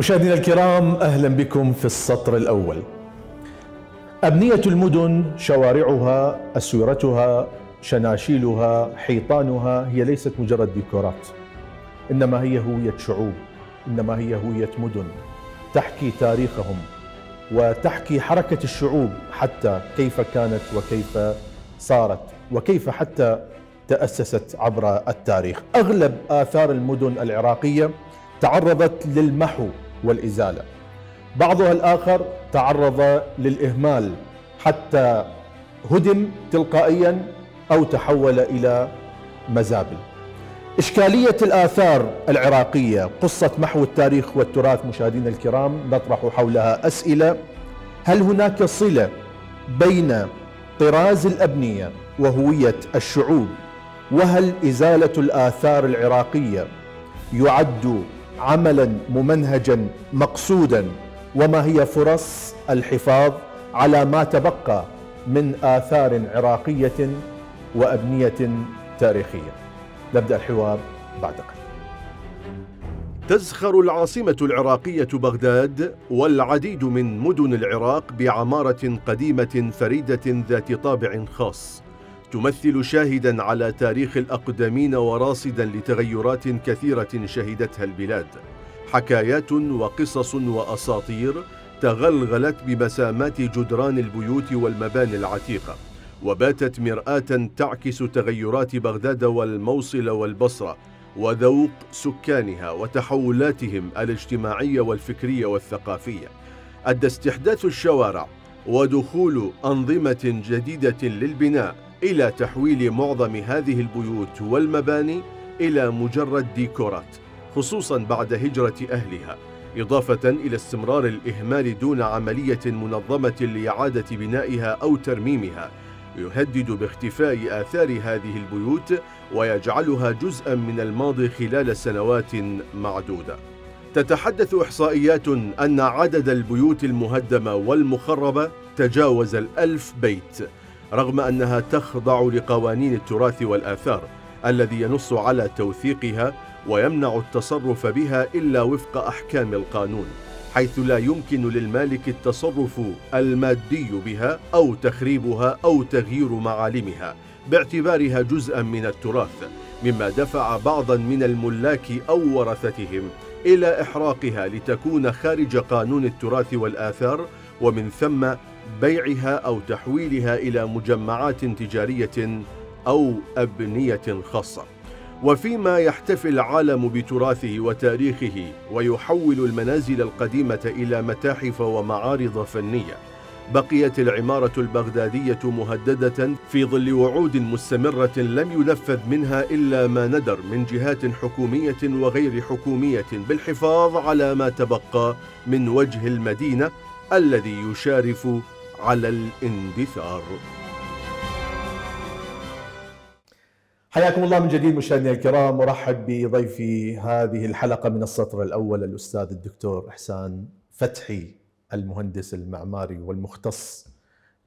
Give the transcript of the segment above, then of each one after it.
مشاهدينا الكرام اهلا بكم في السطر الاول. ابنيه المدن شوارعها، اسورتها، شناشيلها، حيطانها هي ليست مجرد ديكورات. انما هي هويه شعوب، انما هي هويه مدن تحكي تاريخهم وتحكي حركه الشعوب حتى كيف كانت وكيف صارت وكيف حتى تاسست عبر التاريخ. اغلب اثار المدن العراقيه تعرضت للمحو والإزالة بعضها الآخر تعرض للإهمال حتى هدم تلقائيا أو تحول إلى مزابل إشكالية الآثار العراقية قصة محو التاريخ والتراث مشاهدينا الكرام نطرح حولها أسئلة هل هناك صلة بين طراز الأبنية وهوية الشعوب وهل إزالة الآثار العراقية يعد عملا ممنهجا مقصودا وما هي فرص الحفاظ على ما تبقى من آثار عراقية وأبنية تاريخية نبدأ الحوار بعد قليل تزخر العاصمة العراقية بغداد والعديد من مدن العراق بعمارة قديمة فريدة ذات طابع خاص تمثل شاهدا على تاريخ الأقدمين وراصدا لتغيرات كثيرة شهدتها البلاد حكايات وقصص وأساطير تغلغلت بمسامات جدران البيوت والمباني العتيقة وباتت مرآة تعكس تغيرات بغداد والموصل والبصرة وذوق سكانها وتحولاتهم الاجتماعية والفكرية والثقافية أدى استحداث الشوارع ودخول أنظمة جديدة للبناء إلى تحويل معظم هذه البيوت والمباني إلى مجرد ديكورات خصوصا بعد هجرة أهلها إضافة إلى استمرار الإهمال دون عملية منظمة لإعادة بنائها أو ترميمها يهدد باختفاء آثار هذه البيوت ويجعلها جزءا من الماضي خلال سنوات معدودة تتحدث إحصائيات أن عدد البيوت المهدمة والمخربة تجاوز الألف بيت رغم أنها تخضع لقوانين التراث والآثار الذي ينص على توثيقها ويمنع التصرف بها إلا وفق أحكام القانون حيث لا يمكن للمالك التصرف المادي بها أو تخريبها أو تغيير معالمها باعتبارها جزءا من التراث مما دفع بعضا من الملاك أو ورثتهم إلى إحراقها لتكون خارج قانون التراث والآثار ومن ثم بيعها أو تحويلها إلى مجمعات تجارية أو أبنية خاصة وفيما يحتفي العالم بتراثه وتاريخه ويحول المنازل القديمة إلى متاحف ومعارض فنية بقيت العمارة البغدادية مهددة في ظل وعود مستمرة لم ينفذ منها إلا ما ندر من جهات حكومية وغير حكومية بالحفاظ على ما تبقى من وجه المدينة الذي يشارف على الاندثار حياكم الله من جديد مشاهدينا الكرام ورحب بضيفي هذه الحلقه من السطر الاول الاستاذ الدكتور احسان فتحي المهندس المعماري والمختص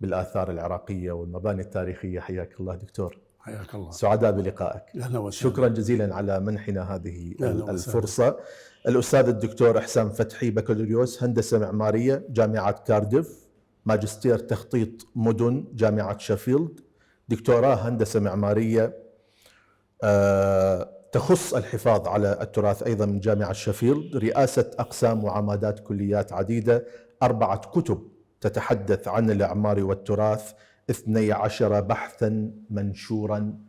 بالاثار العراقيه والمباني التاريخيه حياك الله دكتور حياك الله سعداء بلقائك شكرا جزيلا على منحنا هذه الفرصه الاستاذ الدكتور احسان فتحي بكالوريوس هندسه معماريه جامعه كارديف ماجستير تخطيط مدن جامعة شيفيلد دكتوراه هندسة معمارية آه، تخص الحفاظ على التراث أيضا من جامعة شيفيلد رئاسة أقسام وعمادات كليات عديدة أربعة كتب تتحدث عن الأعمار والتراث 12 بحثا منشورا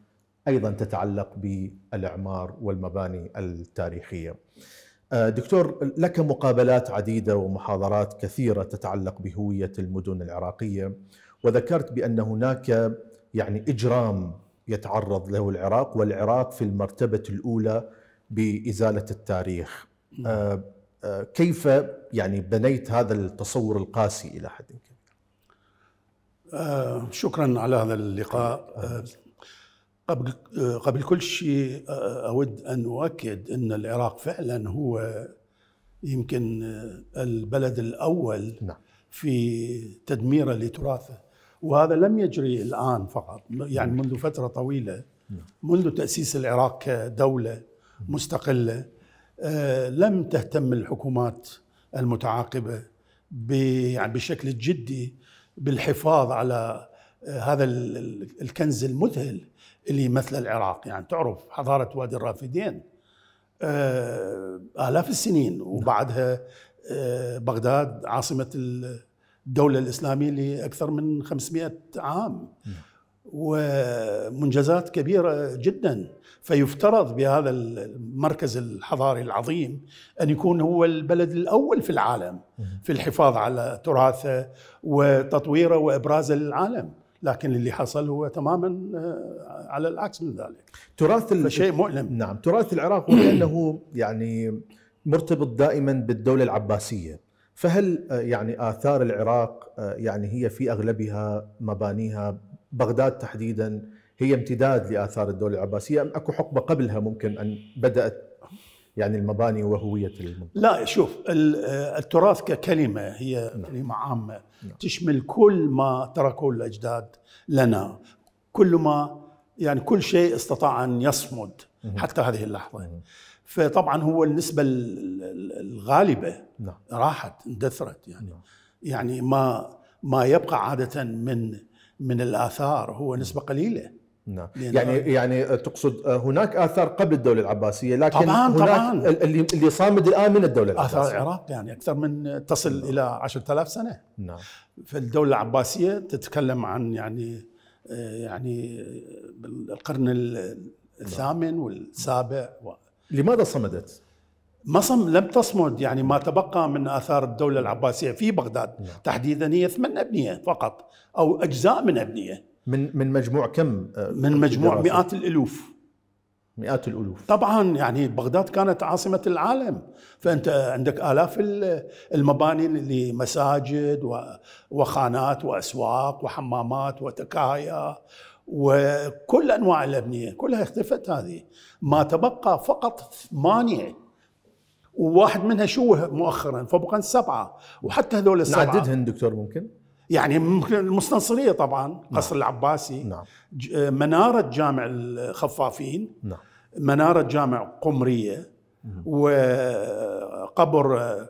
أيضا تتعلق بالأعمار والمباني التاريخية آه، دكتور لك مقابلات عديده ومحاضرات كثيره تتعلق بهويه المدن العراقيه وذكرت بان هناك يعني اجرام يتعرض له العراق والعراق في المرتبه الاولى بازاله التاريخ آه، آه، كيف يعني بنيت هذا التصور القاسي الى حد كبير شكرا على هذا اللقاء قبل قبل كل شيء اود ان اؤكد ان العراق فعلا هو يمكن البلد الاول نعم. في تدميره لتراثه وهذا لم يجري الان فقط يعني نعم. منذ فتره طويله نعم. منذ تاسيس العراق كدوله مستقله لم تهتم الحكومات المتعاقبه يعني بشكل جدي بالحفاظ على هذا الكنز المذهل اللي مثل العراق يعني تعرف حضارة وادي الرافدين آه، آلاف السنين نعم. وبعدها آه، بغداد عاصمة الدولة الإسلامية لأكثر من 500 عام نعم. ومنجزات كبيرة جدا فيفترض بهذا المركز الحضاري العظيم أن يكون هو البلد الأول في العالم نعم. في الحفاظ على تراثه وتطويره وإبرازه للعالم لكن اللي حصل هو تماما آه، على العكس من ذلك تراث شيء مؤلم نعم تراث العراق لانه يعني مرتبط دائما بالدوله العباسيه فهل آه، يعني اثار العراق آه، يعني هي في اغلبها مبانيها بغداد تحديدا هي امتداد لاثار الدوله العباسيه ام اكو حقبه قبلها ممكن ان بدات يعني المباني وهوية المنطقة لا شوف التراث ككلمة هي نعم. كلمة عامة نعم. تشمل كل ما تركه الأجداد لنا كل ما يعني كل شيء استطاع أن يصمد مه. حتى هذه اللحظة مه. فطبعا هو النسبة الغالبة نعم. راحت اندثرت يعني نعم. يعني ما ما يبقى عادة من من الآثار هو نعم. نسبة قليلة نعم يعني يعني تقصد هناك اثار قبل الدوله العباسيه لكن طبعا هناك طبعا اللي اللي صامد الان من الدوله العباسيه اثار العراق يعني اكثر من تصل نعم. الى 10000 سنه نعم فالدوله العباسيه تتكلم عن يعني يعني القرن الثامن نعم. والسابع و... لماذا صمدت؟ ما صم لم تصمد يعني ما تبقى من اثار الدوله العباسيه في بغداد نعم. تحديدا هي ثمان ابنيه فقط او اجزاء من ابنيه من من مجموع كم آه، من مجموع مئات الالوف مئات الالوف طبعا يعني بغداد كانت عاصمه العالم فانت عندك الاف المباني اللي مساجد وخانات واسواق وحمامات وتكايا وكل انواع الابنيه كلها اختفت هذه ما تبقى فقط ثمانيه وواحد منها شوه مؤخرا فبقى سبعه وحتى هذول السبعه نعددهن دكتور ممكن؟ يعني المستنصريه طبعا نعم. العباسي نعم. آه، مناره جامع الخفافين نعم. مناره جامع قمريه نعم. وقبر آه، آه،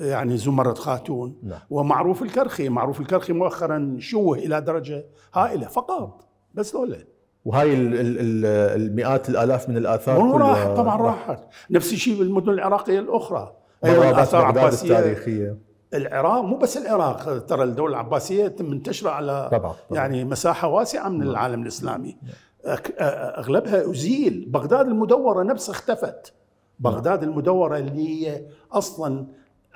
يعني زمرة خاتون نعم. ومعروف الكرخي معروف الكرخي مؤخرا شوه إلى درجة هائلة فقط بس لولا وهاي المئات الالاف من الاثار راح طبعا راحت نفس الشيء بالمدن العراقيه الاخرى ايضا اثار عباسيه التاريخيه العراق مو بس العراق ترى الدوله العباسيه منتشره على طبعا. طبعا. يعني مساحه واسعه من نعم. العالم الاسلامي نعم. اغلبها ازيل بغداد المدوره نفسها اختفت نعم. بغداد المدوره اللي هي اصلا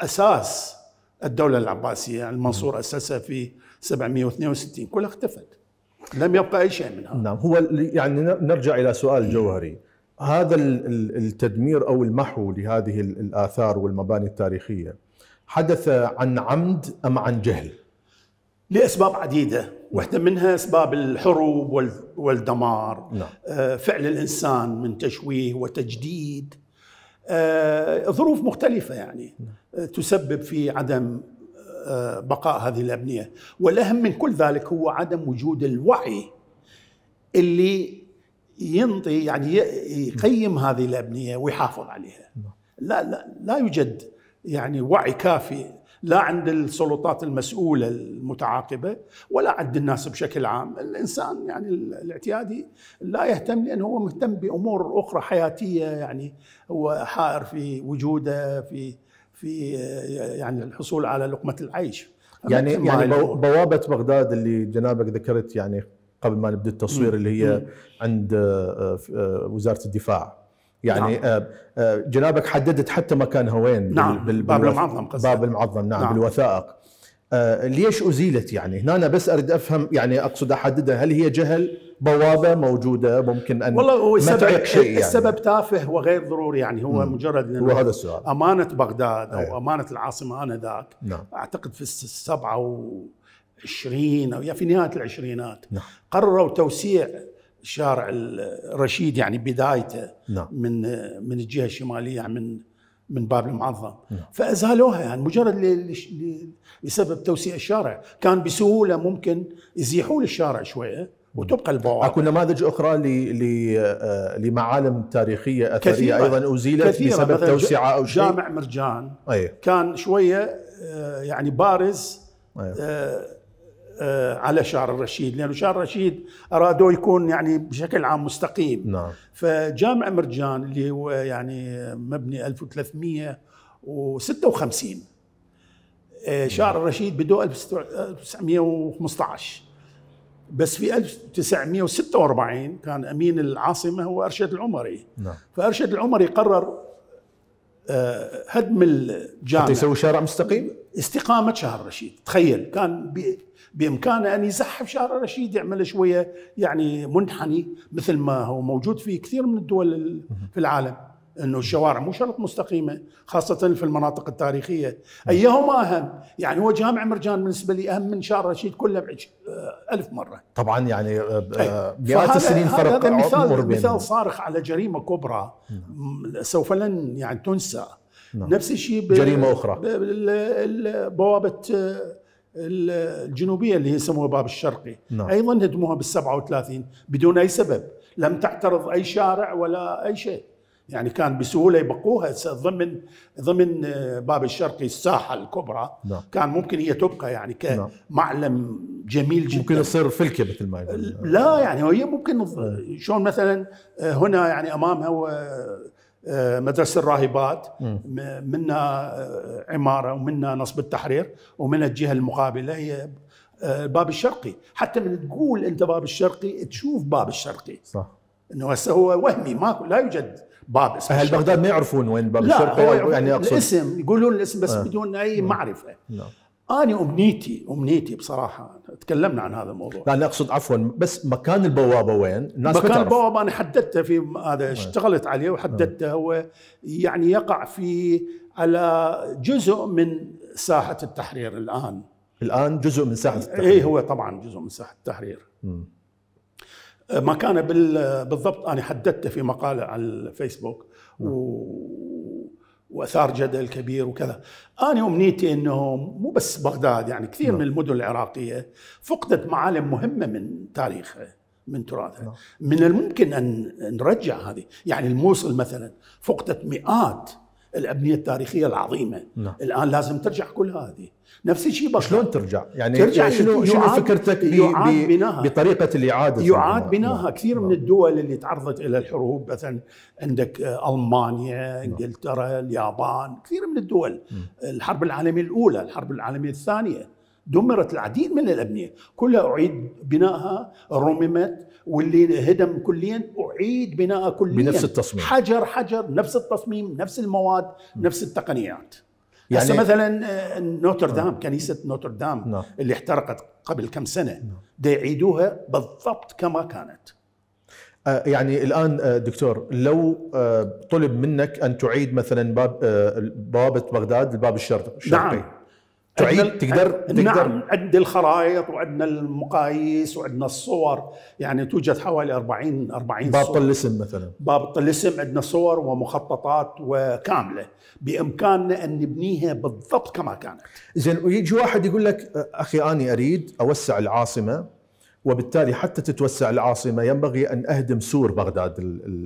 اساس الدوله العباسيه يعني المنصور اسسها في 762 كلها اختفت لم يبقى اي شيء منها نعم هو يعني نرجع الى سؤال إيه. جوهري هذا التدمير او المحو لهذه الاثار والمباني التاريخيه حدث عن عمد أم عن جهل؟ لأسباب عديدة واحدة منها أسباب الحروب والدمار نعم. آه، فعل الإنسان من تشويه وتجديد آه، ظروف مختلفة يعني نعم. آه، تسبب في عدم بقاء هذه الأبنية والأهم من كل ذلك هو عدم وجود الوعي اللي ينطي يعني يقيم هذه الأبنية ويحافظ عليها نعم. لا لا لا يوجد يعني وعي كافي لا عند السلطات المسؤولة المتعاقبة ولا عند الناس بشكل عام الإنسان يعني الاعتيادي لا يهتم لأنه هو مهتم بأمور أخرى حياتية يعني هو حائر في وجوده في في يعني الحصول على لقمة العيش يعني يعني بوابة بغداد اللي جنابك ذكرت يعني قبل ما نبدا التصوير اللي هي عند آه، آه، وزارة الدفاع يعني نعم. آه، آه، جنابك حددت حتى مكانها وين نعم باب المعظم قصة. باب المعظم نعم, نعم. بالوثائق آه، ليش ازيلت يعني هنا أنا بس اريد افهم يعني اقصد احددها هل هي جهل بوابه موجوده ممكن ان والله هو السبب شيء يعني. السبب تافه وغير ضروري يعني هو مم. مجرد هو هذا السؤال امانه بغداد او أيه. امانه العاصمه انذاك نعم. اعتقد في السبعة و20 او في نهايه العشرينات نعم. قرروا توسيع الشارع الرشيد يعني بدايته نعم. من من الجهه الشماليه من من باب المعظم نعم. فازالوها يعني مجرد لسبب توسيع الشارع كان بسهوله ممكن يزيحوا الشارع شويه وتبقى البوابه اكو نماذج اخرى ل آه، لمعالم تاريخيه اثريه كثيرة. ايضا ازيلت كثيرة بسبب توسعه او شيء جامع مرجان أيه. كان شويه آه، يعني بارز أيه. آه آه، على شعر الرشيد لأنه شعر الرشيد أرادوا يكون يعني بشكل عام مستقيم نعم. فجامع مرجان اللي هو يعني مبني 1356 آه، شعر نعم. الرشيد بدو 1915 بس في 1946 كان امين العاصمه هو ارشد العمري نعم. فارشد العمري قرر آه، هدم الجامع يسوي شارع مستقيم استقامه شهر رشيد تخيل كان بامكانه ان يزحف شارع رشيد يعمل شويه يعني منحني مثل ما هو موجود في كثير من الدول في العالم انه الشوارع مو شرط مستقيمه خاصه في المناطق التاريخيه ايهما اهم يعني هو جامع مرجان بالنسبه لي اهم من شارع رشيد كله بعج آه، ألف مره طبعا يعني آه، آه، إيه. مئات السنين فرق هذا مثال مثال صارخ على جريمه كبرى نعم. سوف لن يعني تنسى نعم. نفس الشيء جريمه اخرى بوابه الجنوبيه اللي يسموها باب الشرقي نعم. ايضا هدموها بال 37 بدون اي سبب لم تعترض اي شارع ولا اي شيء يعني كان بسهوله يبقوها ضمن ضمن آه، باب الشرقي الساحه الكبرى نعم. كان ممكن هي تبقى يعني نعم. كمعلم جميل جدا ممكن تصير فلكه مثل ما يقول لا يعني هي ممكن شلون مثلا آه، هنا يعني امامها آه، مدرسه الراهبات منا آه، عماره ومنا نصب التحرير ومن الجهه المقابله هي آه، باب الشرقي حتى من تقول انت باب الشرقي تشوف باب الشرقي صح انه هسه هو وهمي ما لا يوجد باب اسمه اهل بغداد ما يعرفون وين باب الشرقي يعني, يعني اقصد الاسم يقولون الاسم بس آه. بدون اي نعم. معرفه نعم. انا امنيتي امنيتي بصراحه تكلمنا عن هذا الموضوع لا انا اقصد عفوا بس مكان البوابه وين؟ الناس مكان البوابه انا حددته في هذا نعم. اشتغلت عليه وحددته نعم. هو يعني يقع في على جزء من ساحه التحرير الان الان جزء من ساحه التحرير اي هو طبعا جزء من ساحه التحرير مكانه بالضبط انا حددته في مقاله على الفيسبوك نعم. و واثار جدل كبير وكذا انا امنيتي انه مو بس بغداد يعني كثير نعم. من المدن العراقيه فقدت معالم مهمه من تاريخها من تراثها نعم. من الممكن ان نرجع هذه يعني الموصل مثلا فقدت مئات الابنيه التاريخيه العظيمه نعم. الان لازم ترجع كل هذه نفس الشيء بس شلون ترجع؟ يعني ترجع شنو شنو فكرتك بي بناها بطريقه الاعاده يعاد بناها نعم. كثير نعم. من الدول اللي تعرضت الى الحروب مثلا عندك آه، المانيا، نعم. انجلترا، اليابان، كثير من الدول نعم. الحرب العالميه الاولى، الحرب العالميه الثانيه دمرت العديد من الابنيه، كلها اعيد بنائها رممت واللي هدم كليا اعيد بناء كليا بنفس التصميم حجر حجر نفس التصميم نفس المواد نفس التقنيات يعني هسه مثلا آه، نوتردام آه. كنيسه نوتردام نعم. اللي احترقت قبل كم سنه بده نعم. يعيدوها بالضبط كما كانت آه، يعني الان دكتور لو طلب منك ان تعيد مثلا باب بوابه بغداد الباب نعم. الشرقي نعم تعيد تقدر, تقدر نعم عندنا الخرائط وعندنا المقاييس وعندنا الصور يعني توجد حوالي 40 40 باب طلسم مثلا باب طلسم عندنا صور ومخططات وكامله بامكاننا ان نبنيها بالضبط كما كانت زين ويجي واحد يقول لك اخي اني اريد اوسع العاصمه وبالتالي حتى تتوسع العاصمة ينبغي أن أهدم سور بغداد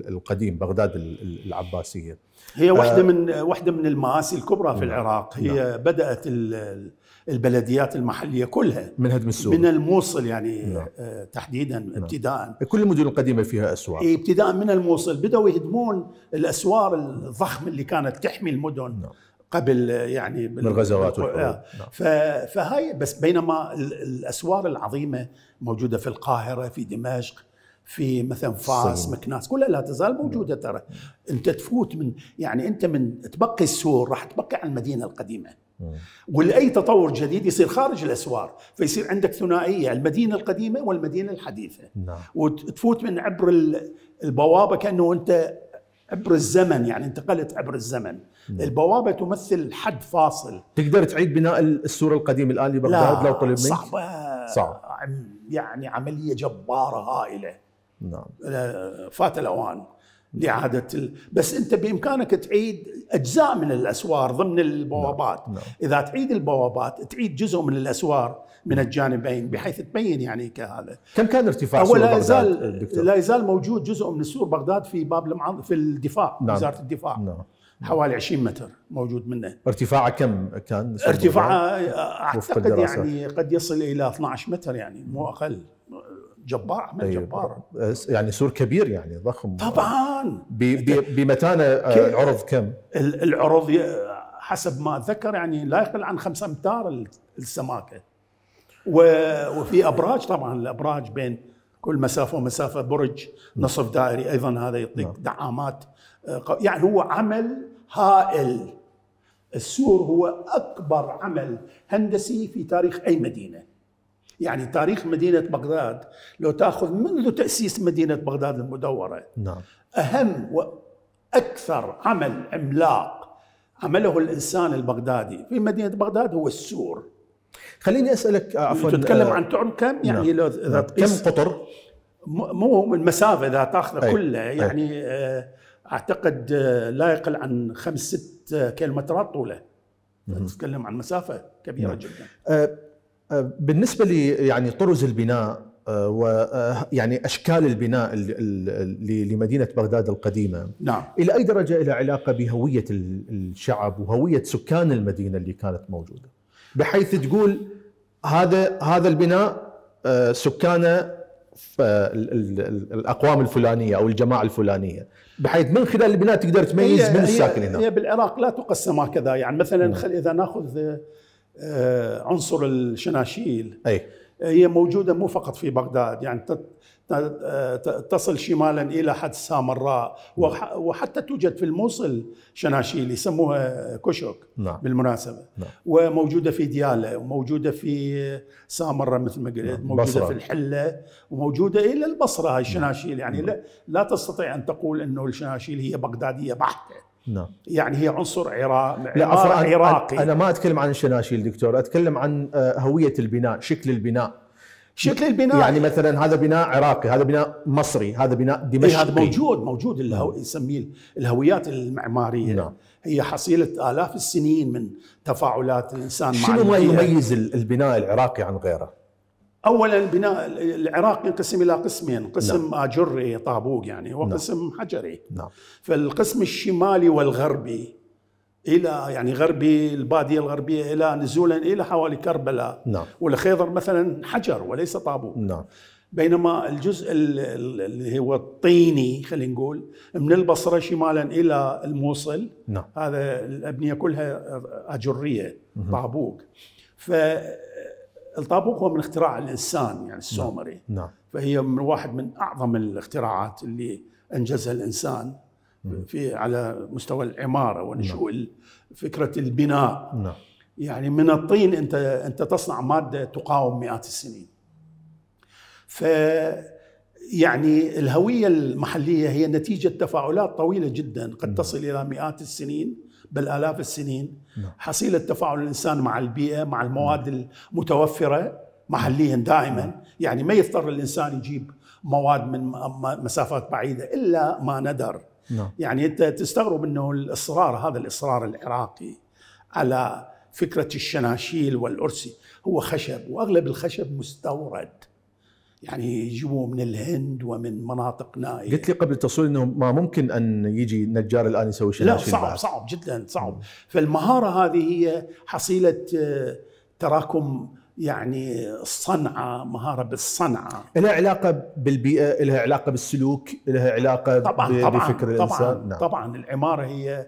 القديم بغداد العباسية هي آه، واحدة من واحدة من المآسي الكبرى في نعم. العراق هي نعم. بدأت البلديات المحلية كلها من هدم السور من الموصل يعني نعم. آه، تحديدا نعم. ابتداء كل المدن القديمة فيها أسوار ابتداء من الموصل بدأوا يهدمون الأسوار الضخمة اللي كانت تحمي المدن نعم. قبل يعني من الغزوات والحروب آه. نعم. فهاي بس بينما الاسوار العظيمه موجوده في القاهره في دمشق في مثلا فاس صحيح. مكناس كلها لا تزال موجوده ترى نعم. انت تفوت من يعني انت من تبقي السور راح تبقي على المدينه القديمه نعم. ولاي تطور جديد يصير خارج الاسوار فيصير عندك ثنائيه المدينه القديمه والمدينه الحديثه نعم. وتفوت من عبر البوابه كانه انت عبر الزمن يعني انتقلت عبر الزمن البوابه تمثل حد فاصل تقدر تعيد بناء السور القديم الان لبغداد لو طلب منك صعبه صعب. يعني عمليه جباره هائله نعم آه، فات الاوان لاعاده ال... بس انت بامكانك تعيد اجزاء من الاسوار ضمن البوابات لا. نعم، لا. نعم. اذا تعيد البوابات تعيد جزء من الاسوار من الجانبين بحيث تبين يعني كهذا كم كان ارتفاع سور لا يزال لا يزال موجود جزء من سور بغداد في باب المعن... في الدفاع نعم. وزاره الدفاع نعم. حوالي 20 متر موجود منه ارتفاعه كم كان ارتفاعه اعتقد يعني قد يصل الى 12 متر يعني مو اقل جبار عمل أيوة. جبار يعني سور كبير يعني ضخم طبعا بي بمتانه آه، عرض كم؟ العرض حسب ما اتذكر يعني لا يقل عن خمسة امتار السماكه وفي ابراج طبعا الابراج بين كل مسافه ومسافه برج نصف دائري ايضا هذا يعطيك نعم. دعامات آه، يعني هو عمل هائل السور هو اكبر عمل هندسي في تاريخ اي مدينه يعني تاريخ مدينة بغداد لو تأخذ منذ تأسيس مدينة بغداد المدورة نعم. أهم وأكثر عمل عملاق عمله الإنسان البغدادي في مدينة بغداد هو السور خليني أسألك آه، عفوا تتكلم آه، عن تعم كم يعني نعم. لو إذا نعم. كم قطر؟ مو المسافة إذا تأخذه كلها يعني أي. آه، أعتقد لا يقل عن خمس ست كيلومترات طوله تتكلم عن مسافة كبيرة نعم. جدا أه آه، بالنسبه لي يعني طرز البناء آه، ويعني آه، اشكال البناء لمدينه بغداد القديمه نعم الى اي درجه إلى علاقه بهويه الشعب وهويه سكان المدينه اللي كانت موجوده بحيث تقول هذا هذا البناء سكانه الاقوام الفلانيه او الجماعه الفلانيه بحيث من خلال البناء تقدر تميز من الساكن هنا هي بالعراق لا تقسم هكذا يعني مثلا نعم. اذا ناخذ آه، عنصر الشناشيل أي. آه، هي موجودة مو فقط في بغداد يعني تصل شمالا إلى حد السامراء وحتى توجد في الموصل شناشيل يسموها كشك نعم. بالمناسبة نعم. وموجودة في ديالة وموجودة في سامرة مثل ما قلت نعم. موجودة بصرة. في الحلة وموجودة إلى البصرة هاي الشناشيل يعني نعم. لا, لا تستطيع أن تقول أنه الشناشيل هي بغدادية بحتة نعم يعني هي عنصر عراق لا عراقي انا ما اتكلم عن الشناشيل دكتور اتكلم عن آه، هويه البناء شكل البناء شكل البناء يعني مثلا هذا بناء عراقي هذا بناء مصري هذا بناء دمشقي إيه، هذا موجود موجود الهو... نسميه الهويات المعماريه نعم. هي حصيله الاف السنين من تفاعلات الانسان مع شنو ما يميز البناء العراقي عن غيره اولا بناء العراق ينقسم الى قسمين قسم نعم. اجري طابوق يعني وقسم نعم. حجري نعم. فالقسم الشمالي والغربي الى يعني غربي الباديه الغربيه الى نزولا الى حوالي كربلاء نعم. والخيضر مثلا حجر وليس طابوق نعم. بينما الجزء اللي هو الطيني خلينا نقول من البصره شمالا الى الموصل نعم. هذا الابنيه كلها اجريه طابوق ف الطابوق هو من اختراع الانسان يعني نعم، السومري نعم. فهي من واحد من اعظم الاختراعات اللي انجزها الانسان نعم. في على مستوى العماره ونشوء نعم. فكره البناء نعم. يعني من الطين انت انت تصنع ماده تقاوم مئات السنين ف يعني الهويه المحليه هي نتيجه تفاعلات طويله جدا قد نعم. تصل الى مئات السنين بالالاف السنين نعم. حصيله تفاعل الانسان مع البيئه مع المواد نعم. المتوفره محليا دائما يعني ما يضطر الانسان يجيب مواد من مسافات بعيده الا ما ندر نعم. يعني انت تستغرب انه الاصرار هذا الاصرار العراقي على فكره الشناشيل والارسي هو خشب واغلب الخشب مستورد يعني يجيبوه من الهند ومن مناطقنا قلت لي قبل التصوير انه ما ممكن ان يجي نجار الان يسوي شيء لا صعب بعد. صعب جدا صعب فالمهاره هذه هي حصيله آه، تراكم يعني الصنعه مهاره بالصنعه لها علاقه بالبيئه لها علاقه بالسلوك لها علاقه طبعاً بفكر طبعاً الانسان طبعا نعم. طبعا العماره هي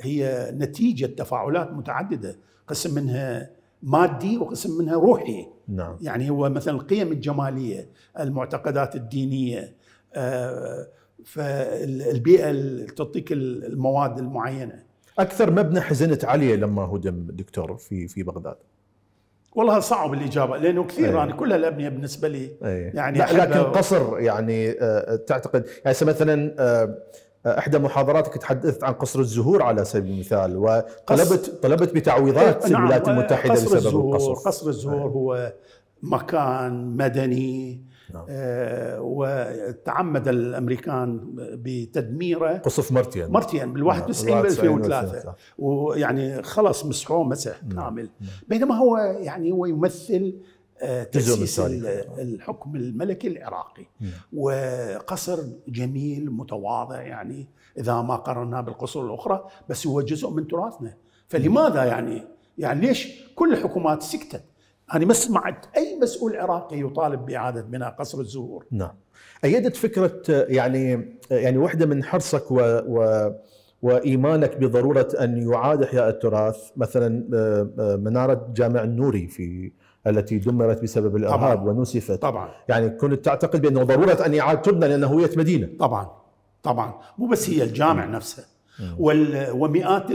هي نتيجه تفاعلات متعدده قسم منها مادي وقسم منها روحي نعم. يعني هو مثلا القيم الجماليه المعتقدات الدينيه آه، فالبيئه اللي تعطيك المواد المعينه اكثر مبنى حزنت عليه لما هدم دكتور في في بغداد والله صعب الاجابه لانه كثير أيه. يعني كل الابنيه بالنسبه لي أيه. يعني لكن قصر يعني آه، تعتقد يعني مثلا آه، آه، احدى محاضراتك تحدثت عن قصر الزهور على سبيل المثال وطلبت طلبت بتعويضات إيه، نعم الولايات المتحده قصر بسبب الزهور القصر قصر الزهور نعم. هو مكان مدني نعم. آه وتعمد الامريكان بتدميره قصف مرتين مرتين بال 91 بال 2003 ويعني خلص مسحوه مسح نعم. كامل نعم. بينما هو يعني هو يمثل آه، تأسيس الحكم الملكي العراقي وقصر جميل متواضع يعني إذا ما قررناه بالقصور الأخرى بس هو جزء من تراثنا فلماذا يعني يعني ليش كل الحكومات سكتت أنا ما سمعت أي مسؤول عراقي يطالب بإعادة بناء قصر الزهور نعم أيدت فكرة يعني يعني واحدة من حرصك و, و وايمانك بضروره ان يعاد احياء التراث مثلا آه، آه، مناره جامع النوري في التي دمرت بسبب الارهاب طبعا. ونسفت طبعا يعني كنت تعتقد بانه ضروره ان يعاد تبنى لان هويه مدينه طبعا طبعا مو بس هي الجامع نفسه وال ومئات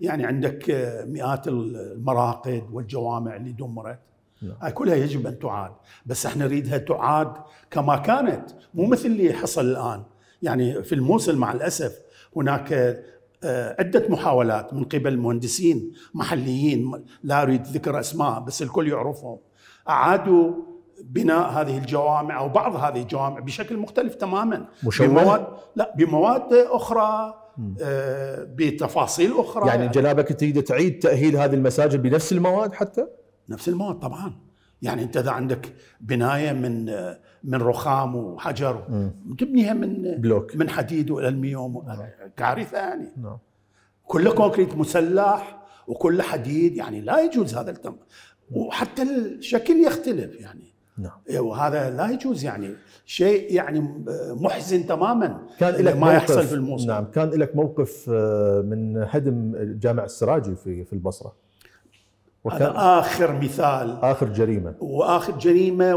يعني عندك مئات المراقد والجوامع اللي دمرت نعم. هاي كلها يجب ان تعاد بس احنا نريدها تعاد كما كانت مو مثل اللي حصل الان يعني في الموصل مع الاسف هناك آه، عدة محاولات من قبل مهندسين محليين لا أريد ذكر أسماء بس الكل يعرفهم أعادوا بناء هذه الجوامع أو بعض هذه الجوامع بشكل مختلف تماما بمواد لا بمواد أخرى آه، بتفاصيل أخرى يعني, يعني جنابك تريد تعيد تأهيل هذه المساجد بنفس المواد حتى؟ نفس المواد طبعا يعني أنت إذا عندك بناية من آه، من رخام وحجر تبنيها من بلوك من حديد والميوم كارثه يعني نعم. نعم. كله كونكريت مسلح وكله حديد يعني لا يجوز هذا التم وحتى الشكل يختلف يعني نعم إيه، وهذا لا يجوز يعني شيء يعني آه، محزن تماما كان لك ما موقف يحصل في الموصل نعم كان لك موقف آه، من هدم جامع السراجي في في البصره وكان هذا آخر مثال آخر جريمة وآخر جريمة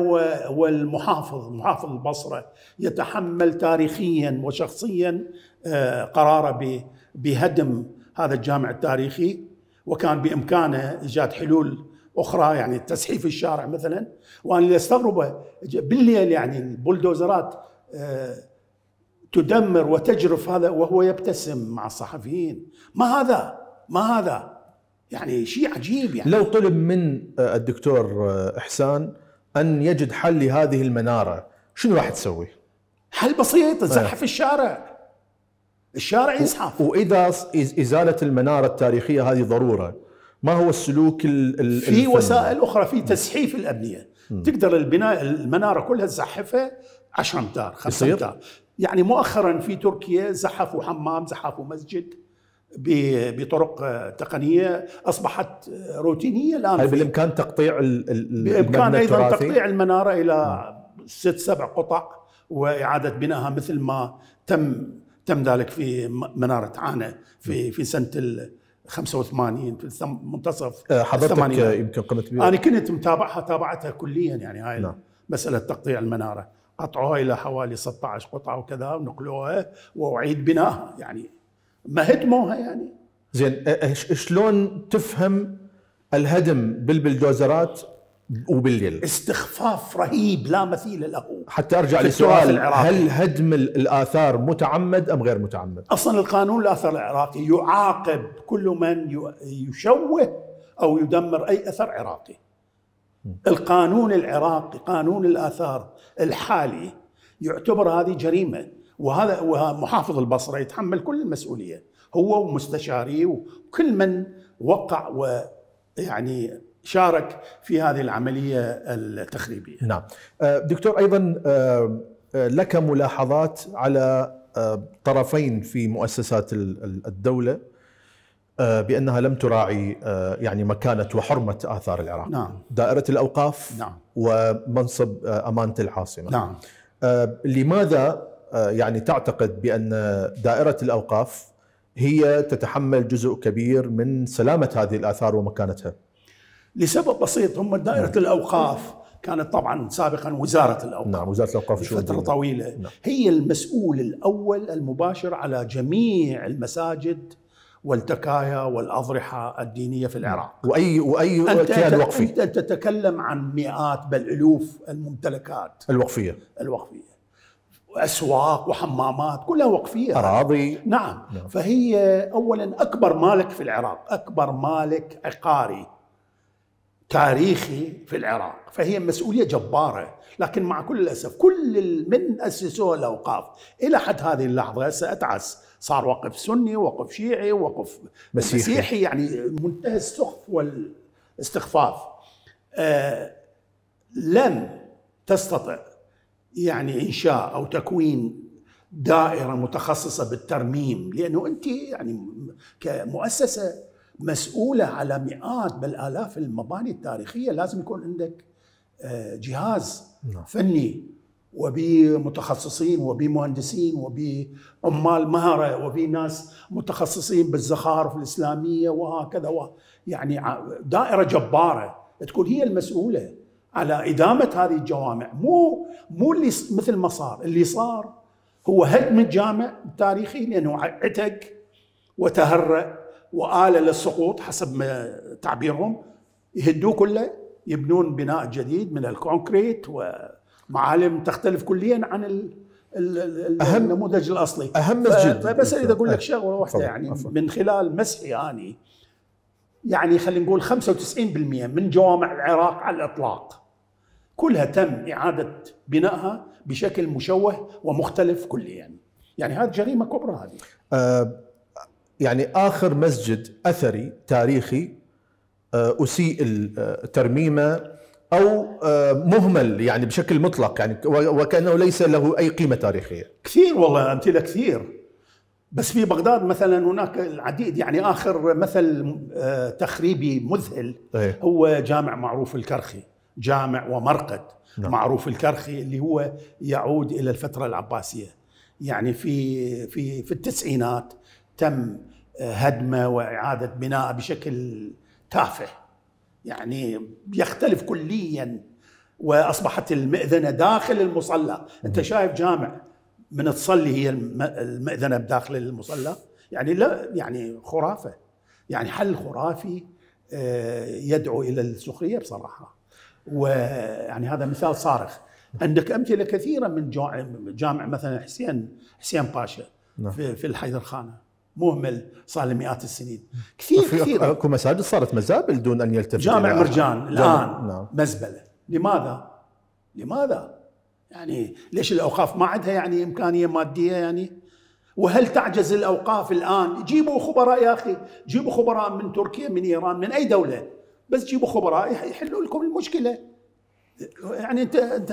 والمحافظ محافظ البصرة يتحمل تاريخيا وشخصيا آه، قراره بهدم هذا الجامع التاريخي وكان بإمكانه إيجاد حلول أخرى يعني تسحيف الشارع مثلا وأنا اللي أستغربه بالليل يعني البلدوزرات آه، تدمر وتجرف هذا وهو يبتسم مع الصحفيين ما هذا ما هذا يعني شيء عجيب يعني لو طلب من آه، الدكتور آه، احسان ان يجد حل لهذه المناره شنو راح تسوي؟ حل بسيط تزحف آه. الشارع الشارع يزحف واذا ازاله المناره التاريخيه هذه ضروره ما هو السلوك ال ال في وسائل اخرى في تزحيف الابنيه م. تقدر البناء المناره كلها تزحفها 10 امتار 5 امتار يعني مؤخرا في تركيا زحفوا حمام زحفوا مسجد بطرق تقنيه اصبحت روتينيه الان هل بالامكان تقطيع بامكان ايضا تقطيع المناره الى نعم. ست سبع قطع واعاده بنائها مثل ما تم تم ذلك في مناره عانه في نعم. في سنه ال 85 في منتصف آه، حضرتك يمكن قمت بها انا كنت متابعها تابعتها كليا يعني هاي نعم. مساله تقطيع المناره قطعوها الى حوالي 16 قطعه وكذا ونقلوها واعيد بنائها يعني ما هدموها يعني زين شلون تفهم الهدم بالبلدوزرات وبالليل استخفاف رهيب لا مثيل له حتى ارجع لسؤال هل هدم الاثار متعمد ام غير متعمد؟ اصلا القانون الاثر العراقي يعاقب كل من يشوه او يدمر اي اثر عراقي. القانون العراقي قانون الاثار الحالي يعتبر هذه جريمه وهذا محافظ البصره يتحمل كل المسؤوليه هو ومستشاريه وكل من وقع ويعني شارك في هذه العمليه التخريبيه. نعم. آه، دكتور ايضا آه، آه، لك ملاحظات على طرفين في مؤسسات الدوله بانها لم تراعي يعني مكانه وحرمه اثار العراق. نعم. دائره الاوقاف نعم. ومنصب امانه العاصمه. نعم. لماذا آه، يعني تعتقد بأن دائرة الأوقاف هي تتحمل جزء كبير من سلامة هذه الآثار ومكانتها لسبب بسيط هم دائرة نعم. الأوقاف كانت طبعا سابقا وزارة الأوقاف نعم وزارة الأوقاف فترة طويلة نعم. هي المسؤول الأول المباشر على جميع المساجد والتكايا والاضرحه الدينيه في العراق. نعم. واي واي كيان وقفي. انت تتكلم عن مئات بل الوف الممتلكات. الوقفيه. الوقفيه. واسواق وحمامات كلها وقفيه اراضي نعم. نعم فهي اولا اكبر مالك في العراق اكبر مالك عقاري تاريخي في العراق فهي مسؤوليه جباره لكن مع كل الاسف كل من اسسوها الاوقاف الى حد هذه اللحظه ساتعس صار وقف سني وقف شيعي وقف مسيحي, مسيحي يعني منتهى السخف والاستخفاف آه لم تستطع يعني انشاء او تكوين دائره متخصصه بالترميم لانه انت يعني كمؤسسه مسؤوله على مئات بل الاف المباني التاريخيه لازم يكون عندك آه، جهاز نعم. فني وبمتخصصين وبمهندسين وبعمال مهره وفي ناس متخصصين بالزخارف الاسلاميه وهكذا يعني دائره جباره تكون هي المسؤوله على إدامة هذه الجوامع مو مو اللي مثل ما صار اللي صار هو هدم الجامع التاريخي لأنه عتق وتهرأ وآلة للسقوط حسب ما تعبيرهم يهدوه كله يبنون بناء جديد من الكونكريت ومعالم تختلف كليا عن ال أهم النموذج الاصلي اهم مسجد فبس اريد اقول لك شغله واحده يعني أفضل. من خلال مسحي اني يعني خلينا نقول 95% من جوامع العراق على الاطلاق كلها تم إعادة بنائها بشكل مشوه ومختلف كليا يعني هذه جريمة كبرى هذه آه يعني آخر مسجد أثري تاريخي آه أسيء آه، ترميمه او آه، مهمل يعني بشكل مطلق يعني وكانه ليس له اي قيمه تاريخيه. كثير والله امثله كثير بس في بغداد مثلا هناك العديد يعني اخر مثل آه، تخريبي مذهل إيه. هو جامع معروف الكرخي جامع ومرقد نعم. معروف الكرخي اللي هو يعود الى الفتره العباسيه يعني في في في التسعينات تم آه، هدمه واعاده بناءه بشكل تافه يعني يختلف كليا واصبحت المئذنه داخل المصلى انت شايف جامع من تصلي هي المئذنه بداخل المصلى يعني لا يعني خرافه يعني حل خرافي آه، يدعو الى السخريه بصراحه ويعني هذا مثال صارخ عندك امثله كثيره من جامع مثلا حسين حسين باشا نعم. في, في خانه مهمل صار لمئات السنين كثير كثير اكو مساجد صارت مزابل دون ان يلتفت جامع مرجان الان نعم. مزبله لماذا؟ لماذا؟ يعني ليش الاوقاف ما عندها يعني امكانيه ماديه يعني؟ وهل تعجز الاوقاف الان؟ جيبوا خبراء يا اخي، جيبوا خبراء من تركيا من ايران من اي دوله بس جيبوا خبراء يحلوا لكم المشكله يعني انت انت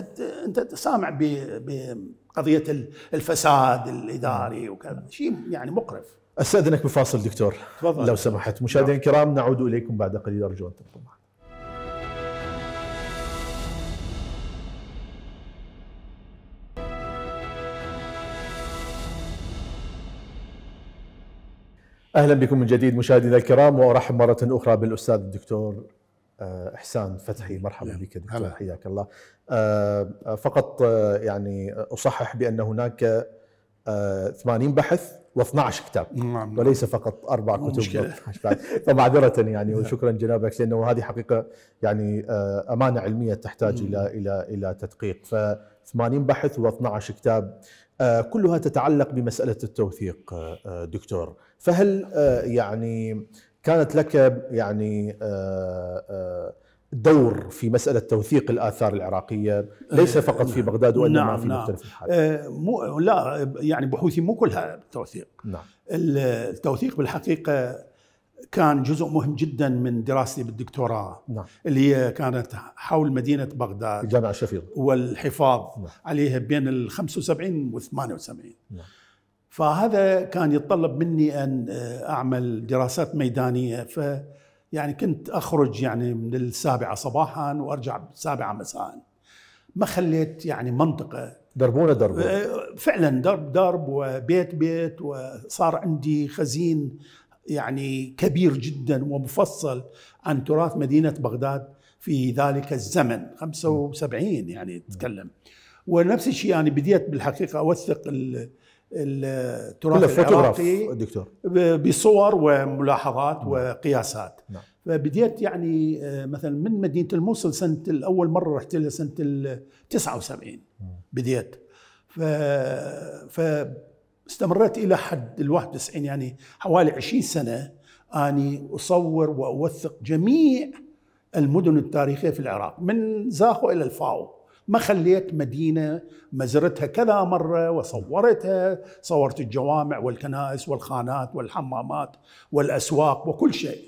انت سامع بقضيه الفساد الاداري وكذا شيء يعني مقرف استاذنك بفاصل دكتور تفضل لو سمحت مشاهدينا نعم. الكرام نعود اليكم بعد قليل ارجو ان تبقوا معنا اهلا بكم من جديد مشاهدينا الكرام وارحب مره اخرى بالاستاذ الدكتور آه، احسان فتحي مرحبا بك دكتور حياك الله آه، فقط آه، يعني اصحح بان هناك 80 بحث و12 كتاب نعم، نعم. وليس فقط اربع كتب فمعذره يعني نعم. وشكرا جنابك لانه هذه حقيقه يعني امانه علميه تحتاج الى الى الى تدقيق ف 80 بحث و12 كتاب آه، كلها تتعلق بمسألة التوثيق آه، آه، دكتور فهل يعني كانت لك يعني دور في مسألة توثيق الآثار العراقية ليس فقط في نعم. بغداد وإنما نعم في نعم. مختلف الحالات آه لا يعني بحوثي مو كلها توثيق نعم التوثيق بالحقيقة كان جزء مهم جدا من دراستي بالدكتوراه نعم. اللي هي كانت حول مدينه بغداد جامعة الشفيق والحفاظ نعم. عليها بين ال 75 و 78 نعم. فهذا كان يتطلب مني ان آه، اعمل دراسات ميدانيه ف يعني كنت اخرج يعني من السابعه صباحا وارجع السابعه مساء ما خليت يعني منطقه دربونه دربونا آه، فعلا درب درب وبيت بيت وصار عندي خزين يعني كبير جدا ومفصل عن تراث مدينة بغداد في ذلك الزمن 75 يعني تتكلم ونفس الشيء يعني بديت بالحقيقة أوثق التراث العراقي دكتور بصور وملاحظات نعم. وقياسات نعم. فبديت يعني آه، مثلا من مدينه الموصل سنه الاول مره رحت لها سنه 79 نعم. بديت ف ف استمرت إلى حد ال 91 يعني حوالي 20 سنة أني أصور وأوثق جميع المدن التاريخية في العراق من زاخو إلى الفاو ما خليت مدينة مزرتها كذا مرة وصورتها صورت الجوامع والكنائس والخانات والحمامات والأسواق وكل شيء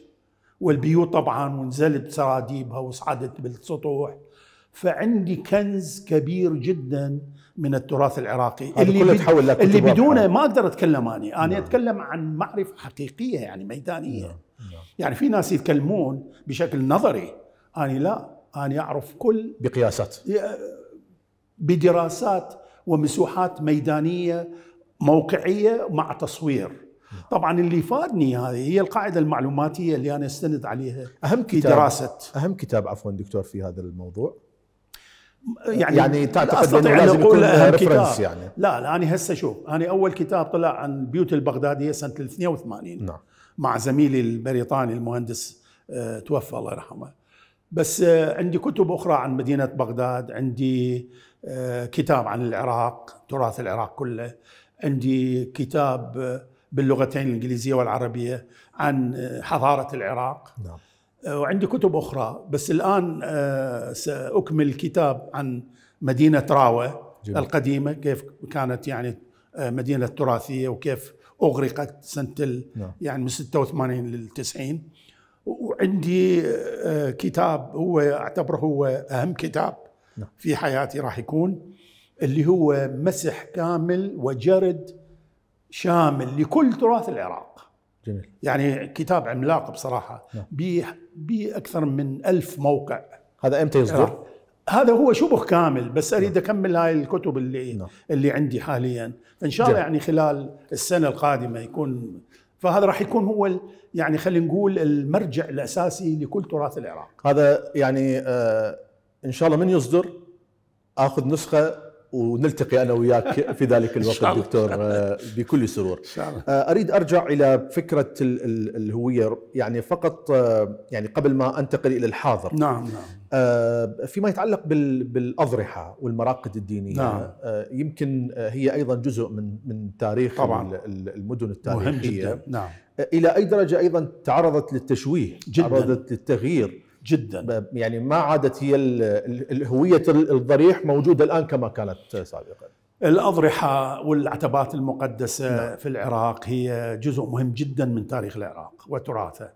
والبيوت طبعا ونزلت سراديبها وصعدت بالسطوح فعندي كنز كبير جدا من التراث العراقي اللي, تحول لك اللي بدونه ما اقدر اتكلم اني انا نعم. اتكلم عن معرفه حقيقيه يعني ميدانيه نعم. نعم. يعني في ناس يتكلمون بشكل نظري انا لا انا اعرف كل بقياسات بدراسات ومسوحات ميدانيه موقعيه مع تصوير نعم. طبعا اللي فادني هذه هي القاعده المعلوماتيه اللي انا استند عليها اهم كتاب في دراسه اهم كتاب عفوا دكتور في هذا الموضوع يعني يعني تعتقد انه لازم يكون ريفرنس يعني لا لا انا هسه شوف انا اول كتاب طلع عن بيوت البغداديه سنه 82 نعم مع زميلي البريطاني المهندس آه، توفى الله يرحمه بس آه، عندي كتب اخرى عن مدينه بغداد عندي آه، كتاب عن العراق تراث العراق كله عندي كتاب باللغتين الانجليزيه والعربيه عن حضاره العراق نعم وعندي كتب أخرى بس الآن آه، سأكمل كتاب عن مدينة راوة جميل. القديمة كيف كانت يعني آه، مدينة تراثية وكيف أغرقت سنة ال... نعم. يعني من 86 لل 90 وعندي آه، كتاب هو أعتبره هو أهم كتاب نعم. في حياتي راح يكون اللي هو مسح كامل وجرد شامل لكل تراث العراق جميل يعني كتاب عملاق بصراحه نعم. باكثر من ألف موقع هذا امتى يصدر؟ آه، هذا هو شبه كامل بس اريد نعم. اكمل هاي الكتب اللي نعم. اللي عندي حاليا ان شاء الله يعني خلال السنه القادمه يكون فهذا راح يكون هو يعني خلينا نقول المرجع الاساسي لكل تراث العراق هذا يعني آه ان شاء الله من يصدر اخذ نسخه ونلتقي انا وياك في ذلك الوقت دكتور آه، بكل سرور آه، اريد ارجع الى فكره الهويه يعني فقط آه، يعني قبل ما انتقل الى الحاضر نعم نعم فيما يتعلق بالاضرحه والمراقد الدينيه نعم. يمكن هي ايضا جزء من من تاريخ طبعا. المدن التاريخيه مهم جدا. نعم الى اي درجه ايضا تعرضت للتشويه جدا. تعرضت للتغيير جدا يعني ما عادت هي الهويه الضريح موجوده الان كما كانت سابقا الأضرحة والعتبات المقدسة نعم. في العراق هي جزء مهم جدا من تاريخ العراق وتراثه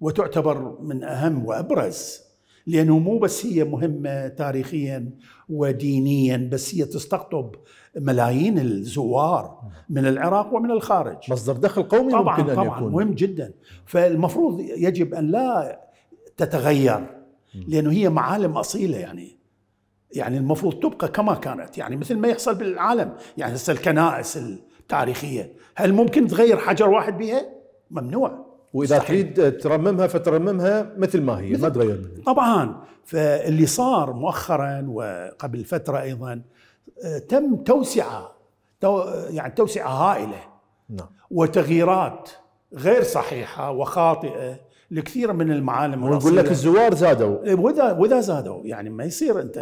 وتعتبر من أهم وأبرز لأنه مو بس هي مهمة تاريخيا ودينيا بس هي تستقطب ملايين الزوار نعم. من العراق ومن الخارج مصدر دخل قومي طبعا ممكن أن طبعا يكون. مهم جدا فالمفروض يجب أن لا تتغير لانه هي معالم اصيله يعني يعني المفروض تبقى كما كانت يعني مثل ما يحصل بالعالم يعني هسه الكنائس التاريخيه هل ممكن تغير حجر واحد بها ممنوع واذا صحيح. تريد ترممها فترممها مثل ما هي ما تغير منها طبعا فاللي صار مؤخرا وقبل فتره ايضا تم توسعه تو يعني توسعه هائله نعم وتغييرات غير صحيحه وخاطئه لكثير من المعالم ويقول لك الزوار زادوا إيه، وذا وذا زادوا يعني ما يصير انت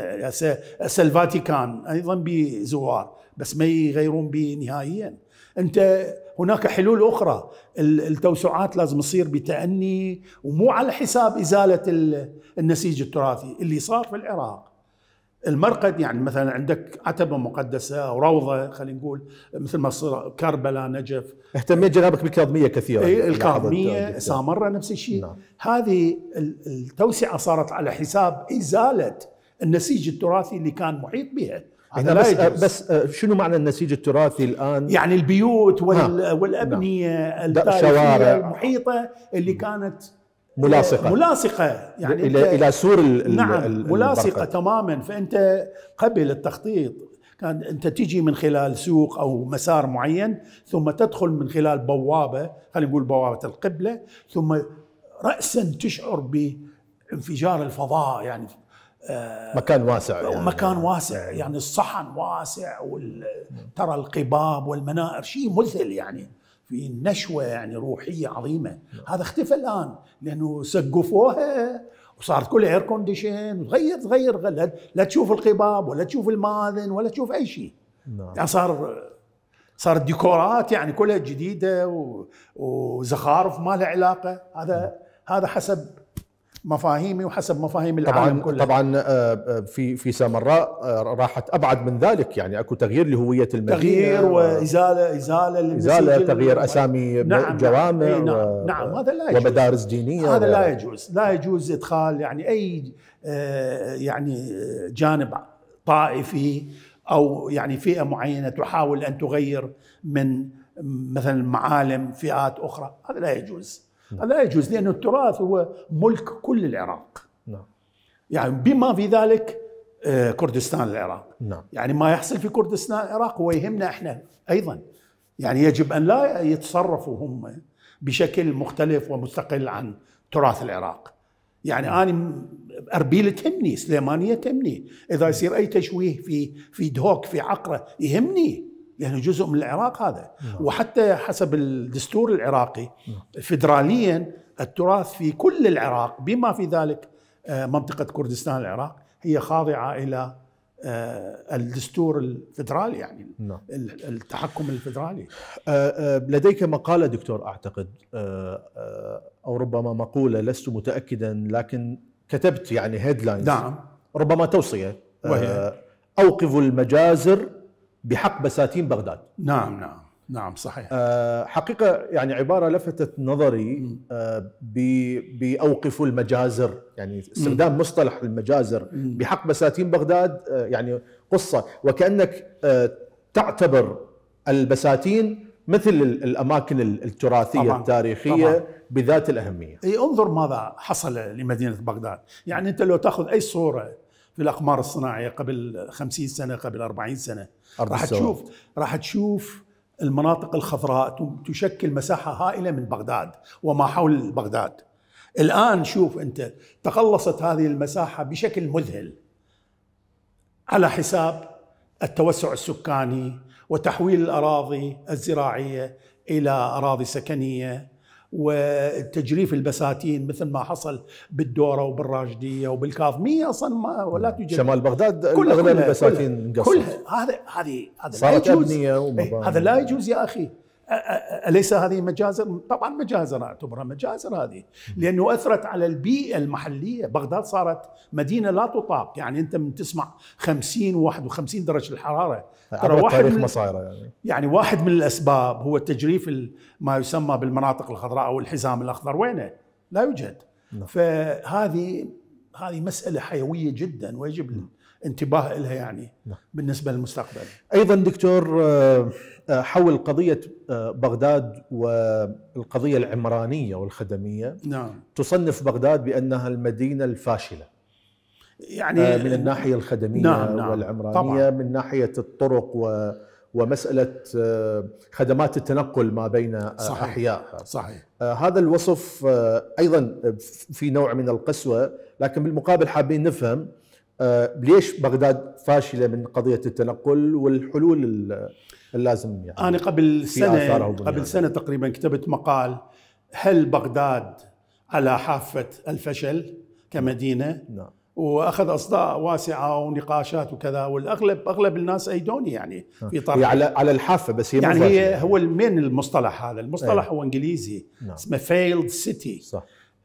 هسه الفاتيكان ايضا بزوار بس ما يغيرون به نهائيا انت هناك حلول اخرى التوسعات لازم تصير بتأني ومو على حساب ازاله النسيج التراثي اللي صار في العراق المرقد يعني مثلا عندك عتبة مقدسة أو روضة خلينا نقول مثل ما صار كربلاء نجف اهتميت جنابك بالكاظمية كثيرا اي الكاظمية سامرة نفس الشيء نعم. هذه التوسعة صارت على حساب إزالة النسيج التراثي اللي كان محيط بها هنا بس, بس آه، شنو معنى النسيج التراثي الان؟ يعني البيوت وال نعم. والابنيه نعم. الشوارع المحيطه اللي كانت ملاصقة ملاصقة يعني إلى إلى سور نعم ملاصقة تماما فأنت قبل التخطيط كان أنت تجي من خلال سوق أو مسار معين ثم تدخل من خلال بوابة خلينا نقول بوابة القبلة ثم رأسا تشعر بانفجار الفضاء يعني آه، مكان واسع يعني مكان واسع يعني الصحن واسع ترى القباب والمنائر شيء مذهل يعني في نشوه يعني روحيه عظيمه نعم. هذا اختفى الان لانه سقفوها وصارت كلها اير كونديشن تغير تغير غلد لا تشوف القباب ولا تشوف الماذن ولا تشوف اي شيء نعم. يعني صار صار ديكورات يعني كلها جديده و... وزخارف ما لها علاقه هذا نعم. هذا حسب مفاهيمي وحسب مفاهيم العالم طبعا كله. طبعا آه، آه، في في سامراء آه، راحت ابعد من ذلك يعني اكو تغيير لهويه المدينه تغيير وازاله ازاله ازاله تغيير اسامي نعم, نعم. جوامع نعم, و... نعم هذا لا يجوز ومدارس دينيه هذا و... لا يجوز لا يجوز ادخال يعني اي يعني جانب طائفي او يعني فئه معينه تحاول ان تغير من مثلا معالم فئات اخرى هذا لا يجوز لا يجوز لأن التراث هو ملك كل العراق نعم. يعني بما في ذلك آه، كردستان العراق نعم. يعني ما يحصل في كردستان العراق هو يهمنا احنا ايضا يعني يجب ان لا يتصرفوا هم بشكل مختلف ومستقل عن تراث العراق يعني نعم. انا اربيله تهمني سليمانيه تهمني اذا يصير اي تشويه في في دهوك في عقره يهمني لانه جزء من العراق هذا نعم. وحتى حسب الدستور العراقي نعم. فدراليا التراث في كل العراق بما في ذلك آه، منطقه كردستان العراق هي خاضعه الى آه، الدستور الفدرالي يعني نعم. التحكم الفدرالي آه، لديك مقالة دكتور أعتقد أو ربما مقولة لست متأكدا لكن كتبت يعني هيدلاينز نعم ربما توصية وهي. أوقفوا المجازر بحق بساتين بغداد نعم نعم نعم صحيح آه، حقيقة يعني عبارة لفتت نظري آه، بأوقفوا المجازر يعني استخدام مصطلح المجازر بحق بساتين بغداد آه، يعني قصة وكأنك تعتبر البساتين مثل الأماكن التراثية طبعا. التاريخية طبعا. بذات الأهمية أي انظر ماذا حصل لمدينة بغداد يعني أنت لو تأخذ أي صورة في الاقمار الصناعيه قبل 50 سنه قبل 40 سنه راح تشوف راح تشوف المناطق الخضراء تشكل مساحه هائله من بغداد وما حول بغداد الان شوف انت تقلصت هذه المساحه بشكل مذهل على حساب التوسع السكاني وتحويل الاراضي الزراعيه الى اراضي سكنيه وتجريف البساتين مثل ما حصل بالدوره وبالراجديه وبالكاظميه اصلا ما ولا نعم. توجد شمال بغداد كل اغلب البساتين انقصت كلها هذا هذه هذا لا يجوز هذا لا يجوز يا اخي اليس هذه مجازر؟ طبعا مجازر اعتبرها مجازر هذه لانه اثرت على البيئه المحليه، بغداد صارت مدينه لا تطاق، يعني انت من تسمع 50 و51 درجه الحراره ترى واحد من مصايره يعني يعني واحد من الاسباب هو تجريف ما يسمى بالمناطق الخضراء او الحزام الاخضر وينه؟ لا يوجد. نعم. فهذه هذه مساله حيويه جدا ويجب نعم. انتباه لها يعني نعم. بالنسبه للمستقبل. ايضا دكتور آه، آه، حول قضيه آه، بغداد والقضيه العمرانيه والخدميه نعم تصنف بغداد بانها المدينه الفاشله. يعني من الناحيه الخدميه نعم نعم والعمرانيه طبعا. من ناحيه الطرق و ومسألة خدمات التنقل ما بين صحيح. أحيائها صحيح هذا الوصف أيضا في نوع من القسوة لكن بالمقابل حابين نفهم آه، ليش بغداد فاشله من قضيه التنقل والحلول اللازم يعني انا قبل سنه قبل سنه تقريبا كتبت مقال هل بغداد على حافه الفشل كمدينه؟ نعم واخذ اصداء واسعه ونقاشات وكذا والاغلب اغلب الناس ايدوني يعني نعم. في طرح على على الحافه بس هي يعني هي هو من المصطلح هذا المصطلح أيه. هو انجليزي نعم. اسمه فيلد سيتي صح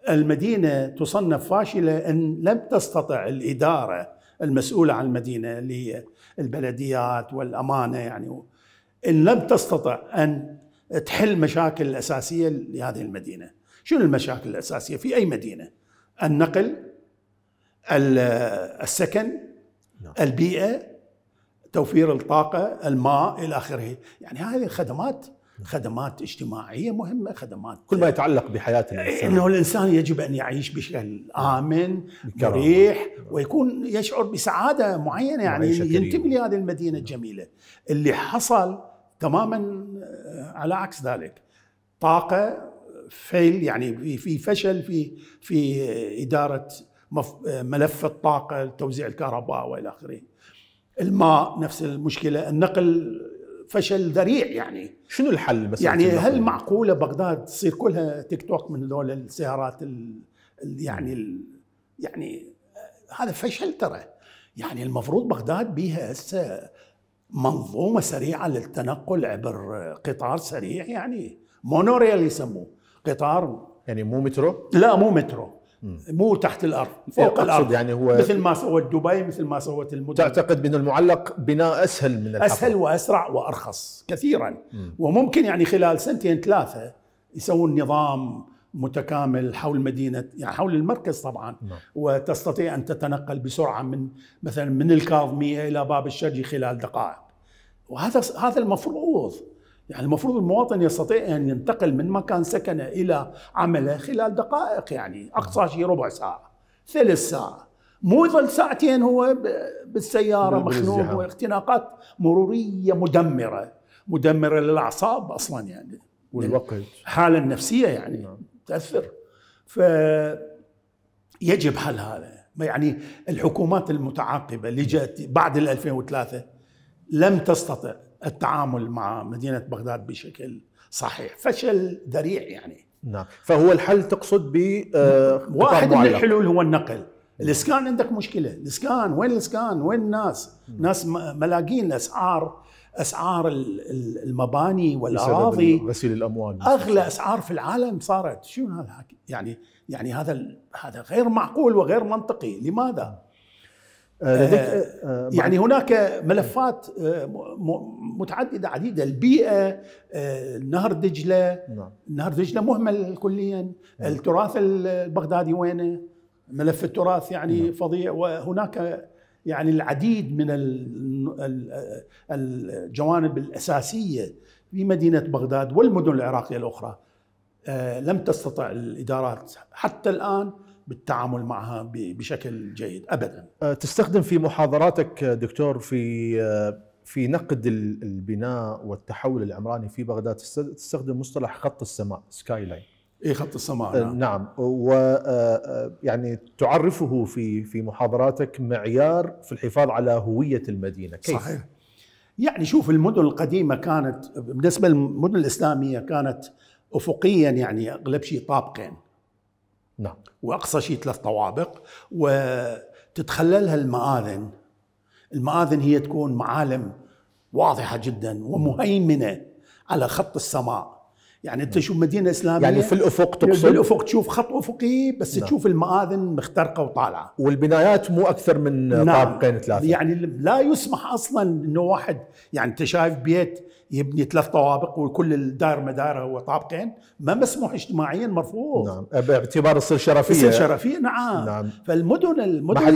المدينه تصنف فاشله ان لم تستطع الاداره المسؤوله عن المدينه اللي هي البلديات والامانه يعني ان لم تستطع ان تحل مشاكل الاساسيه لهذه المدينه. شنو المشاكل الاساسيه في اي مدينه؟ النقل السكن نعم. البيئه توفير الطاقه الماء الى اخره، يعني هذه الخدمات خدمات اجتماعيه مهمه خدمات كل ما يتعلق بحياه الانسان إيه، انه الانسان يجب ان يعيش بشكل امن مريح ويكون يشعر بسعاده معينه يعني ينتمي لهذه المدينه الجميله اللي حصل تماما آه، على عكس ذلك طاقه فيل يعني في فشل في في اداره آه، ملف الطاقه توزيع الكهرباء والى اخره الماء نفس المشكله النقل فشل ذريع يعني شنو الحل بس يعني هل معقوله بغداد تصير كلها تيك توك من هذول السيارات ال يعني ال يعني هذا فشل ترى يعني المفروض بغداد بيها هسه منظومه سريعه للتنقل عبر قطار سريع يعني مونوريال يسموه قطار يعني مو مترو؟ لا مو مترو مو تحت الارض إيه، فوق الارض يعني هو مثل ما سوت دبي مثل ما سوت المدن تعتقد بان المعلق بناء اسهل من الحفر اسهل واسرع وارخص كثيرا مم. وممكن يعني خلال سنتين ثلاثه يسوون نظام متكامل حول مدينه يعني حول المركز طبعا مم. نعم. وتستطيع ان تتنقل بسرعه من مثلا من الكاظميه الى باب الشرجي خلال دقائق وهذا هذا المفروض يعني المفروض المواطن يستطيع أن ينتقل من مكان سكنه إلى عمله خلال دقائق يعني أقصى شيء ربع ساعة ثلث ساعة مو يظل ساعتين هو بالسيارة مخنوق واختناقات مرورية مدمرة مدمرة للأعصاب أصلا يعني والوقت الحالة النفسية يعني نعم. تأثر تأثر فيجب حل هذا يعني الحكومات المتعاقبة اللي جاءت بعد 2003 لم تستطع التعامل مع مدينه بغداد بشكل صحيح فشل ذريع يعني نعم فهو الحل تقصد ب آه، واحد من الحلول هو النقل الاسكان عندك مشكله الاسكان وين الاسكان وين الناس ناس ملاقين الاسعار اسعار المباني والاراضي غسيل الاموال اغلى اسعار في العالم صارت شنو هذا يعني يعني هذا هذا غير معقول وغير منطقي لماذا آه، آه، آه، يعني هناك ملفات متعدده عديده البيئه نهر دجله نعم. نهر دجله مهمل كليا نعم. التراث البغدادي وينه ملف التراث يعني نعم. فظيع وهناك يعني العديد من الجوانب الاساسيه في مدينه بغداد والمدن العراقيه الاخرى لم تستطع الادارات حتى الان بالتعامل معها بشكل جيد ابدا أه، تستخدم في محاضراتك دكتور في أه، في نقد البناء والتحول العمراني في بغداد تستخدم مصطلح خط السماء سكاي لاين اي خط السماء أه، نعم, نعم. و يعني تعرفه في في محاضراتك معيار في الحفاظ على هويه المدينه كيف صحيح يعني شوف المدن القديمه كانت بالنسبه للمدن الاسلاميه كانت افقيا يعني اغلب شيء طابقين نعم واقصى شيء ثلاث طوابق وتتخللها المآذن المآذن هي تكون معالم واضحه جدا ومهيمنه على خط السماء يعني انت تشوف مدينه اسلاميه يعني في الافق تقصد في الافق تشوف خط افقي بس نعم. تشوف المآذن مخترقه وطالعه والبنايات مو اكثر من نعم. طابقين ثلاثه يعني لا يسمح اصلا انه واحد يعني انت شايف بيت يبني ثلاث طوابق وكل الدار مدارها هو طابقين ما مسموح اجتماعيا مرفوض نعم باعتبار تصير شرفيه تصير شرفيه نعم, نعم. فالمدن المدن,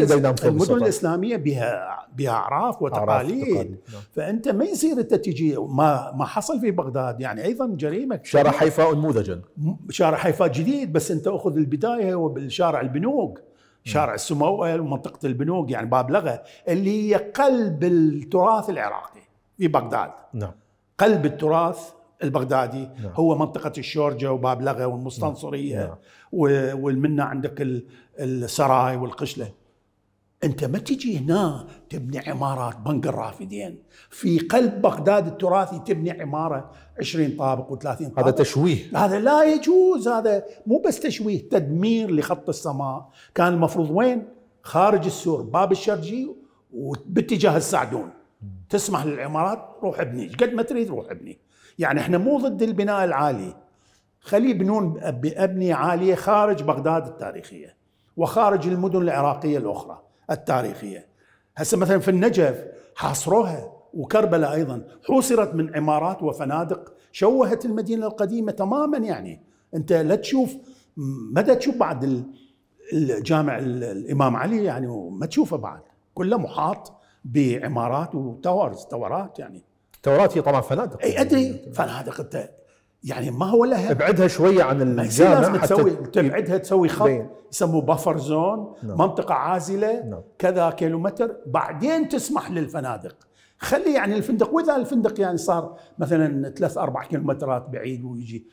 المدن الاسلاميه بها بها اعراف وتقاليد نعم. فانت ما يصير انت تجي ما ما حصل في بغداد يعني ايضا جريمه شارع حيفا انموذجا شارع حيفا جديد بس انت اخذ البدايه هو بالشارع البنوك شارع السموئل ومنطقه البنوك يعني باب لغه اللي هي قلب التراث العراقي في بغداد نعم قلب التراث البغدادي نعم. هو منطقة الشورجة وباب لغة والمستنصرية نعم. والمنة عندك السراي والقشلة انت ما تجي هنا تبني عمارات بنك الرافدين في قلب بغداد التراثي تبني عماره 20 طابق و30 طابق هذا تشويه هذا لا يجوز هذا مو بس تشويه تدمير لخط السماء كان المفروض وين؟ خارج السور باب الشرجي وباتجاه السعدون تسمح للعمارات روح ابني قد ما تريد روح ابني يعني احنا مو ضد البناء العالي خليه بنون بأبنية عالية خارج بغداد التاريخية وخارج المدن العراقية الأخرى التاريخية هسه مثلا في النجف حاصروها وكربلاء أيضا حوصرت من عمارات وفنادق شوهت المدينة القديمة تماما يعني أنت لا تشوف مدى تشوف بعد الجامع الإمام علي يعني ما تشوفه بعد كله محاط بعمارات وتاورز تورات يعني تورات هي طبعا فنادق اي ادري فنادق انت يعني ما هو لها ابعدها شويه عن الجامع لازم تسوي تبعدها تسوي خط يسموه بفر زون نعم. منطقه عازله نعم. كذا كيلومتر بعدين تسمح للفنادق خلي يعني الفندق واذا الفندق يعني صار مثلا ثلاث اربع كيلومترات بعيد ويجي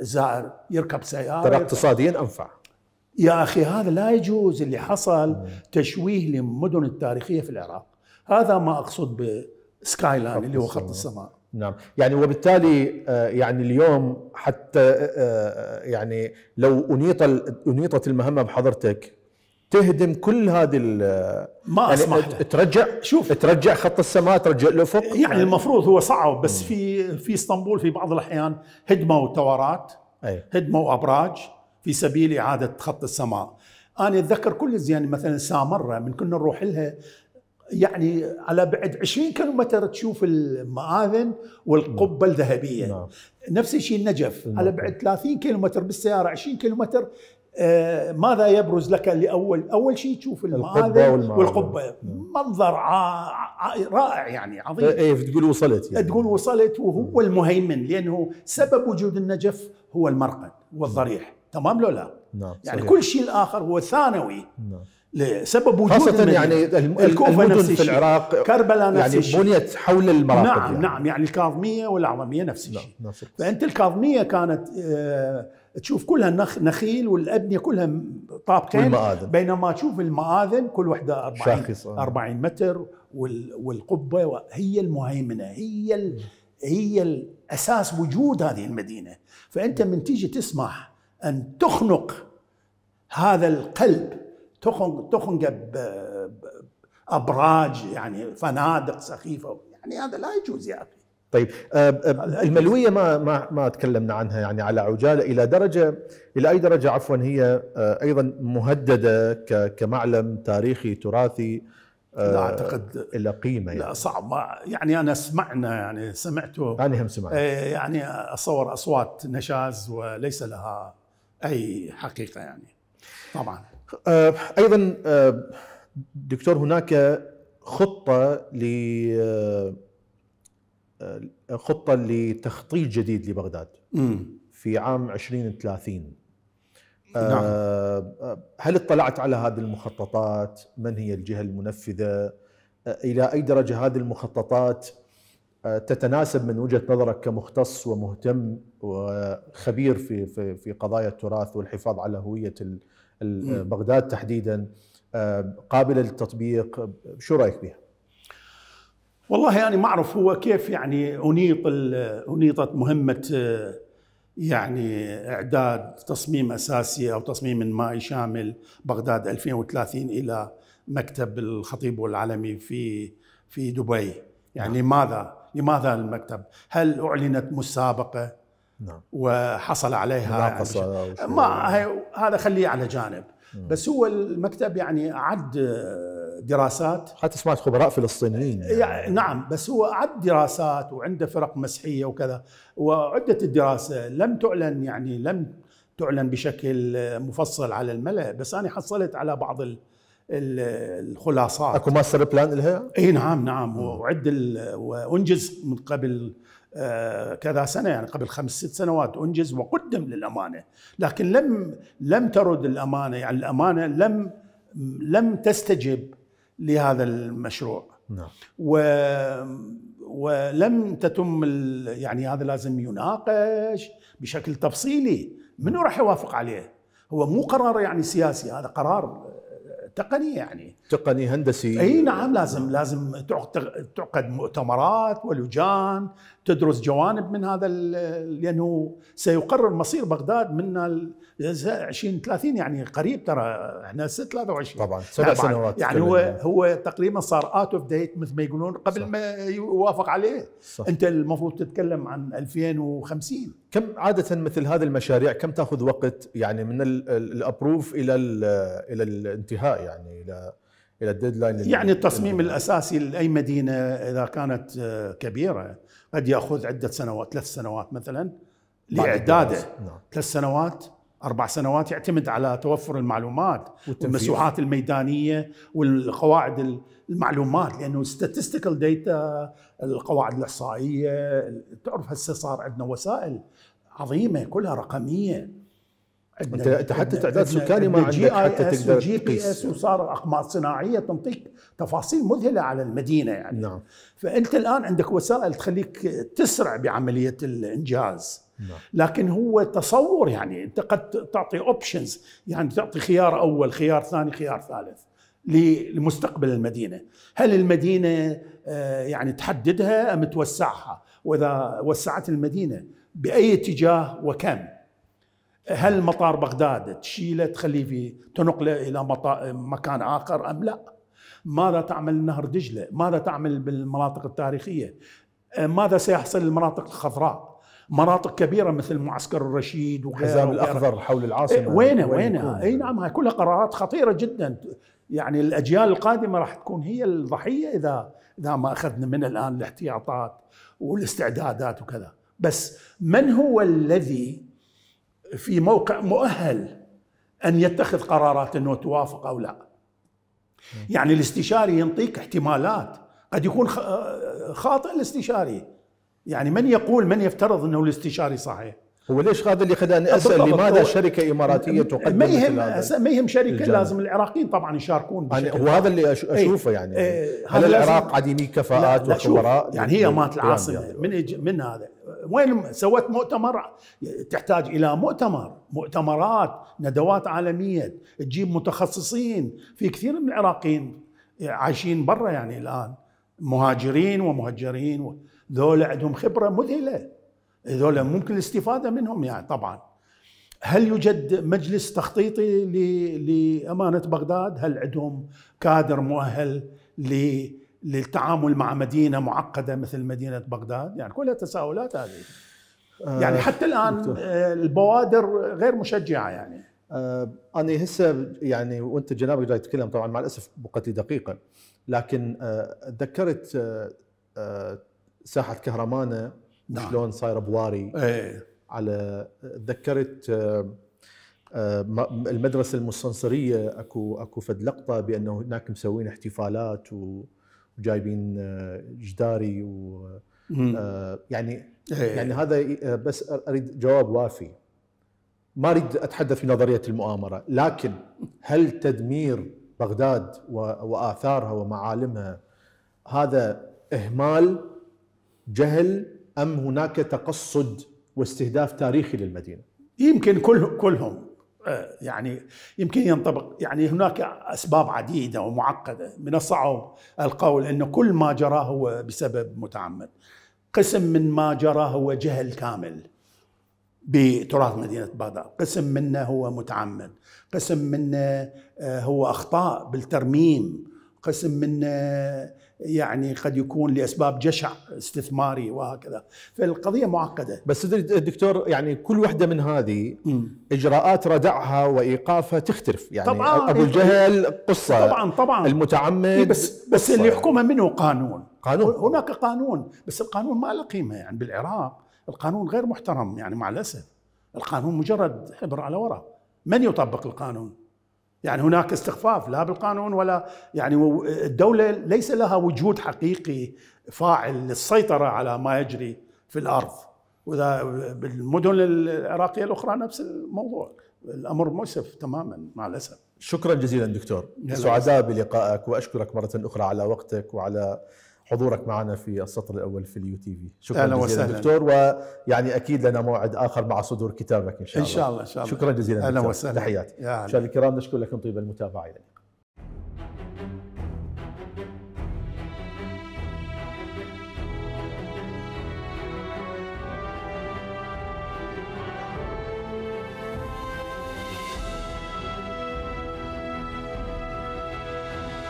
الزائر يركب سياره ترى اقتصاديا انفع يا اخي هذا لا يجوز اللي حصل مم. نعم. تشويه للمدن التاريخيه في العراق هذا ما اقصد بسكاي لاين اللي هو خط السماء نعم يعني وبالتالي آه، يعني اليوم حتى آه، آه، يعني لو انيط انيطت المهمه بحضرتك تهدم كل هذه ال ما يعني اسمح له. ترجع شوف ترجع خط السماء ترجع الافق يعني, المفروض هو صعب بس في في اسطنبول في بعض الاحيان هدموا أي. هدموا ابراج في سبيل اعاده خط السماء انا اتذكر كل زين مثلا سامره من كنا نروح لها يعني على بعد 20 كيلو متر تشوف المآذن والقبه نعم. الذهبيه نعم. نفس الشيء النجف نعم. على بعد 30 كيلو متر بالسياره 20 متر آه ماذا يبرز لك لاول اول شيء تشوف المآذن والقبه نعم. منظر ع... رائع يعني عظيم إيه،, ايه تقول وصلت يعني. تقول وصلت وهو نعم. المهيمن لانه سبب وجود النجف هو المرقد والضريح تمام لو لا نعم. يعني صحيح. كل شيء الاخر هو ثانوي نعم. لسبب وجود خاصة يعني الكوفة نفس في العراق كربلاء نفس يعني الشيء يعني بنيت حول المرافق نعم يعني. نعم يعني الكاظمية والأعظمية نفس نعم، الشيء نعم فأنت الكاظمية كانت آه تشوف كلها نخيل والأبنية كلها طابقين والمآذن. بينما تشوف المآذن كل واحدة 40 40 متر والقبة هي المهيمنة هي ال هي الأساس وجود هذه المدينة فأنت من تيجي تسمح أن تخنق هذا القلب تخنق ابراج يعني فنادق سخيفه يعني هذا لا يجوز يا اخي طيب آه، آه، الملويه ما ما ما تكلمنا عنها يعني على عجاله الى درجه الى اي درجه عفوا هي آه، ايضا مهدده كمعلم تاريخي تراثي لا اعتقد الى قيمه يعني. لا صعب يعني انا سمعنا يعني سمعته انا هم سمعت إيه، يعني اصور اصوات نشاز وليس لها اي حقيقه يعني طبعا آه، ايضا آه، دكتور هناك خطه ل آه، خطه لتخطيط جديد لبغداد في عام 2030 نعم. هل اطلعت على هذه المخططات من هي الجهه المنفذه الى اي درجه هذه المخططات تتناسب من وجهه نظرك كمختص ومهتم وخبير في في في قضايا التراث والحفاظ على هويه بغداد تحديدا آه، قابله للتطبيق شو رايك بها والله يعني ما اعرف هو كيف يعني انيط انيطت مهمه آه، يعني اعداد تصميم اساسي او تصميم مائي شامل بغداد 2030 الى مكتب الخطيب العالمي في في دبي يعني نعم. لماذا لماذا المكتب هل اعلنت مسابقه نعم. وحصل عليها يعني ما هي هذا خليه على جانب بس هو المكتب يعني عد دراسات حتى سمعت خبراء فلسطينيين يعني. يعني نعم بس هو عد دراسات وعنده فرق مسحيه وكذا وعده الدراسه لم تعلن يعني لم تعلن بشكل مفصل على الملا بس انا حصلت على بعض الخلاصات اكو ماستر بلان لها؟ اي نعم نعم وعد وانجز من قبل آه، كذا سنه يعني قبل خمس ست سنوات انجز وقدم للامانه، لكن لم لم ترد الامانه يعني الامانه لم لم تستجب لهذا المشروع. نعم. و ولم تتم يعني هذا لازم يناقش بشكل تفصيلي، منو راح يوافق عليه؟ هو مو قرار يعني سياسي هذا قرار آه، تقني يعني تقني هندسي اي نعم لازم لازم تعقد مؤتمرات ولجان تدرس جوانب من هذا لانه سيقرر مصير بغداد من 20 30 يعني قريب ترى احنا 23 طبعا يعني سبع سنوات يعني هو يعني. هو تقريبا صار اوت اوف ديت مثل ما يقولون قبل صح. ما يوافق عليه صح. انت المفروض تتكلم عن 2050 كم عاده مثل هذه المشاريع كم تاخذ وقت يعني من الابروف الى الى الانتهاء يعني الى الى الديدلاين يعني التصميم الاساسي لاي مدينه اذا كانت كبيره قد ياخذ عده سنوات ثلاث سنوات مثلا لاعداده نعم. ثلاث سنوات اربع سنوات يعتمد على توفر المعلومات والمسوحات الميدانيه والقواعد المعلومات لانه ستاتستيكال داتا القواعد الاحصائيه تعرف هسه صار عندنا وسائل عظيمه كلها رقميه انت انت حتى تعداد سكاني ما عندك حتى تقدر جي بي اس وصار اقمار صناعيه تنطيك تفاصيل مذهله على المدينه يعني نعم. فانت الان عندك وسائل تخليك تسرع بعمليه الانجاز نعم. لكن هو تصور يعني انت قد تعطي اوبشنز يعني تعطي خيار اول خيار ثاني خيار ثالث لمستقبل المدينه هل المدينه آه، يعني تحددها ام توسعها واذا وسعت المدينه باي اتجاه وكم هل مطار بغداد تشيله تخليه في تنقله الى مكان اخر ام لا؟ ماذا تعمل نهر دجله؟ ماذا تعمل بالمناطق التاريخيه؟ أه، ماذا سيحصل المناطق الخضراء؟ مناطق كبيره مثل معسكر الرشيد والحزام الاخضر حول العاصمه وينه وينه؟ اي نعم هاي كلها قرارات خطيره جدا يعني الاجيال القادمه راح تكون هي الضحيه اذا اذا ما اخذنا من الان الاحتياطات والاستعدادات وكذا بس من هو الذي في موقع مؤهل أن يتخذ قرارات أنه توافق أو لا يعني الاستشاري ينطيك احتمالات قد يكون آه، خاطئ الاستشاري يعني من يقول من يفترض أنه الاستشاري صحيح هو ليش هذا اللي خلاني اسال لماذا شركه اماراتيه تقدم ما يهم ما يهم شركه الجانب. لازم العراقيين طبعا يشاركون يعني وهذا اللي إيه. اشوفه ايه يعني ايه هل العراق عديمي كفاءات وخبراء يعني هي مات العاصمه من من هذا وين سوت مؤتمر تحتاج الى مؤتمر مؤتمرات ندوات عالميه تجيب متخصصين في كثير من العراقيين عايشين برا يعني الان مهاجرين ومهجرين ذولا عندهم خبره مذهله ذولا ممكن الاستفاده منهم يعني طبعا هل يوجد مجلس تخطيطي لامانه بغداد؟ هل عندهم كادر مؤهل ل للتعامل مع مدينه معقده مثل مدينه بغداد يعني كلها تساؤلات هذه يعني آه، حتى الان آه، البوادر غير مشجعه يعني آه، انا هسه يعني وانت جنابك جاي تتكلم طبعا مع الاسف بقت لي دقيقه لكن تذكرت ساحه كهرمانه نعم. شلون صايره بواري ايه. على تذكرت المدرسه المستنصريه اكو اكو فد لقطه بانه هناك مسوين احتفالات و وجايبين آه، جداري و آه، يعني إيه، إيه، يعني إيه. هذا آه، بس اريد جواب وافي ما اريد اتحدث في نظريه المؤامره لكن هل تدمير بغداد واثارها ومعالمها هذا اهمال جهل ام هناك تقصد واستهداف تاريخي للمدينه يمكن كل كلهم آه، يعني يمكن ينطبق يعني هناك اسباب عديده ومعقده من الصعب القول انه كل ما جرى هو بسبب متعمد قسم من ما جرى هو جهل كامل بتراث مدينه بغداد قسم منه هو متعمد قسم منه آه، هو اخطاء بالترميم قسم منه يعني قد يكون لاسباب جشع استثماري وهكذا فالقضيه معقده بس الدكتور يعني كل وحده من هذه اجراءات ردعها وايقافها تختلف يعني طبعا ابو إيه، الجهل قصه طبعا طبعا المتعمد إيه بس بس اللي يحكمها منه قانون قانون هناك قانون بس القانون ما له قيمه يعني بالعراق القانون غير محترم يعني مع الاسف القانون مجرد حبر على ورق من يطبق القانون يعني هناك استخفاف لا بالقانون ولا يعني الدولة ليس لها وجود حقيقي فاعل للسيطرة على ما يجري في الأرض وإذا بالمدن العراقية الأخرى نفس الموضوع الأمر مؤسف تماما مع الأسف شكرا جزيلا دكتور سعداء بلقائك وأشكرك مرة أخرى على وقتك وعلى حضورك معنا في السطر الاول في اليو تي في شكرا أهلا جزيلا وسهلا. دكتور ويعني اكيد لنا موعد اخر مع صدور كتابك ان شاء الله ان شاء الله, إن شاء الله. شكرا جزيلا اهلا وسهلا تحياتي مشاهدينا الكرام نشكر لكم طيب المتابعه الى اللقاء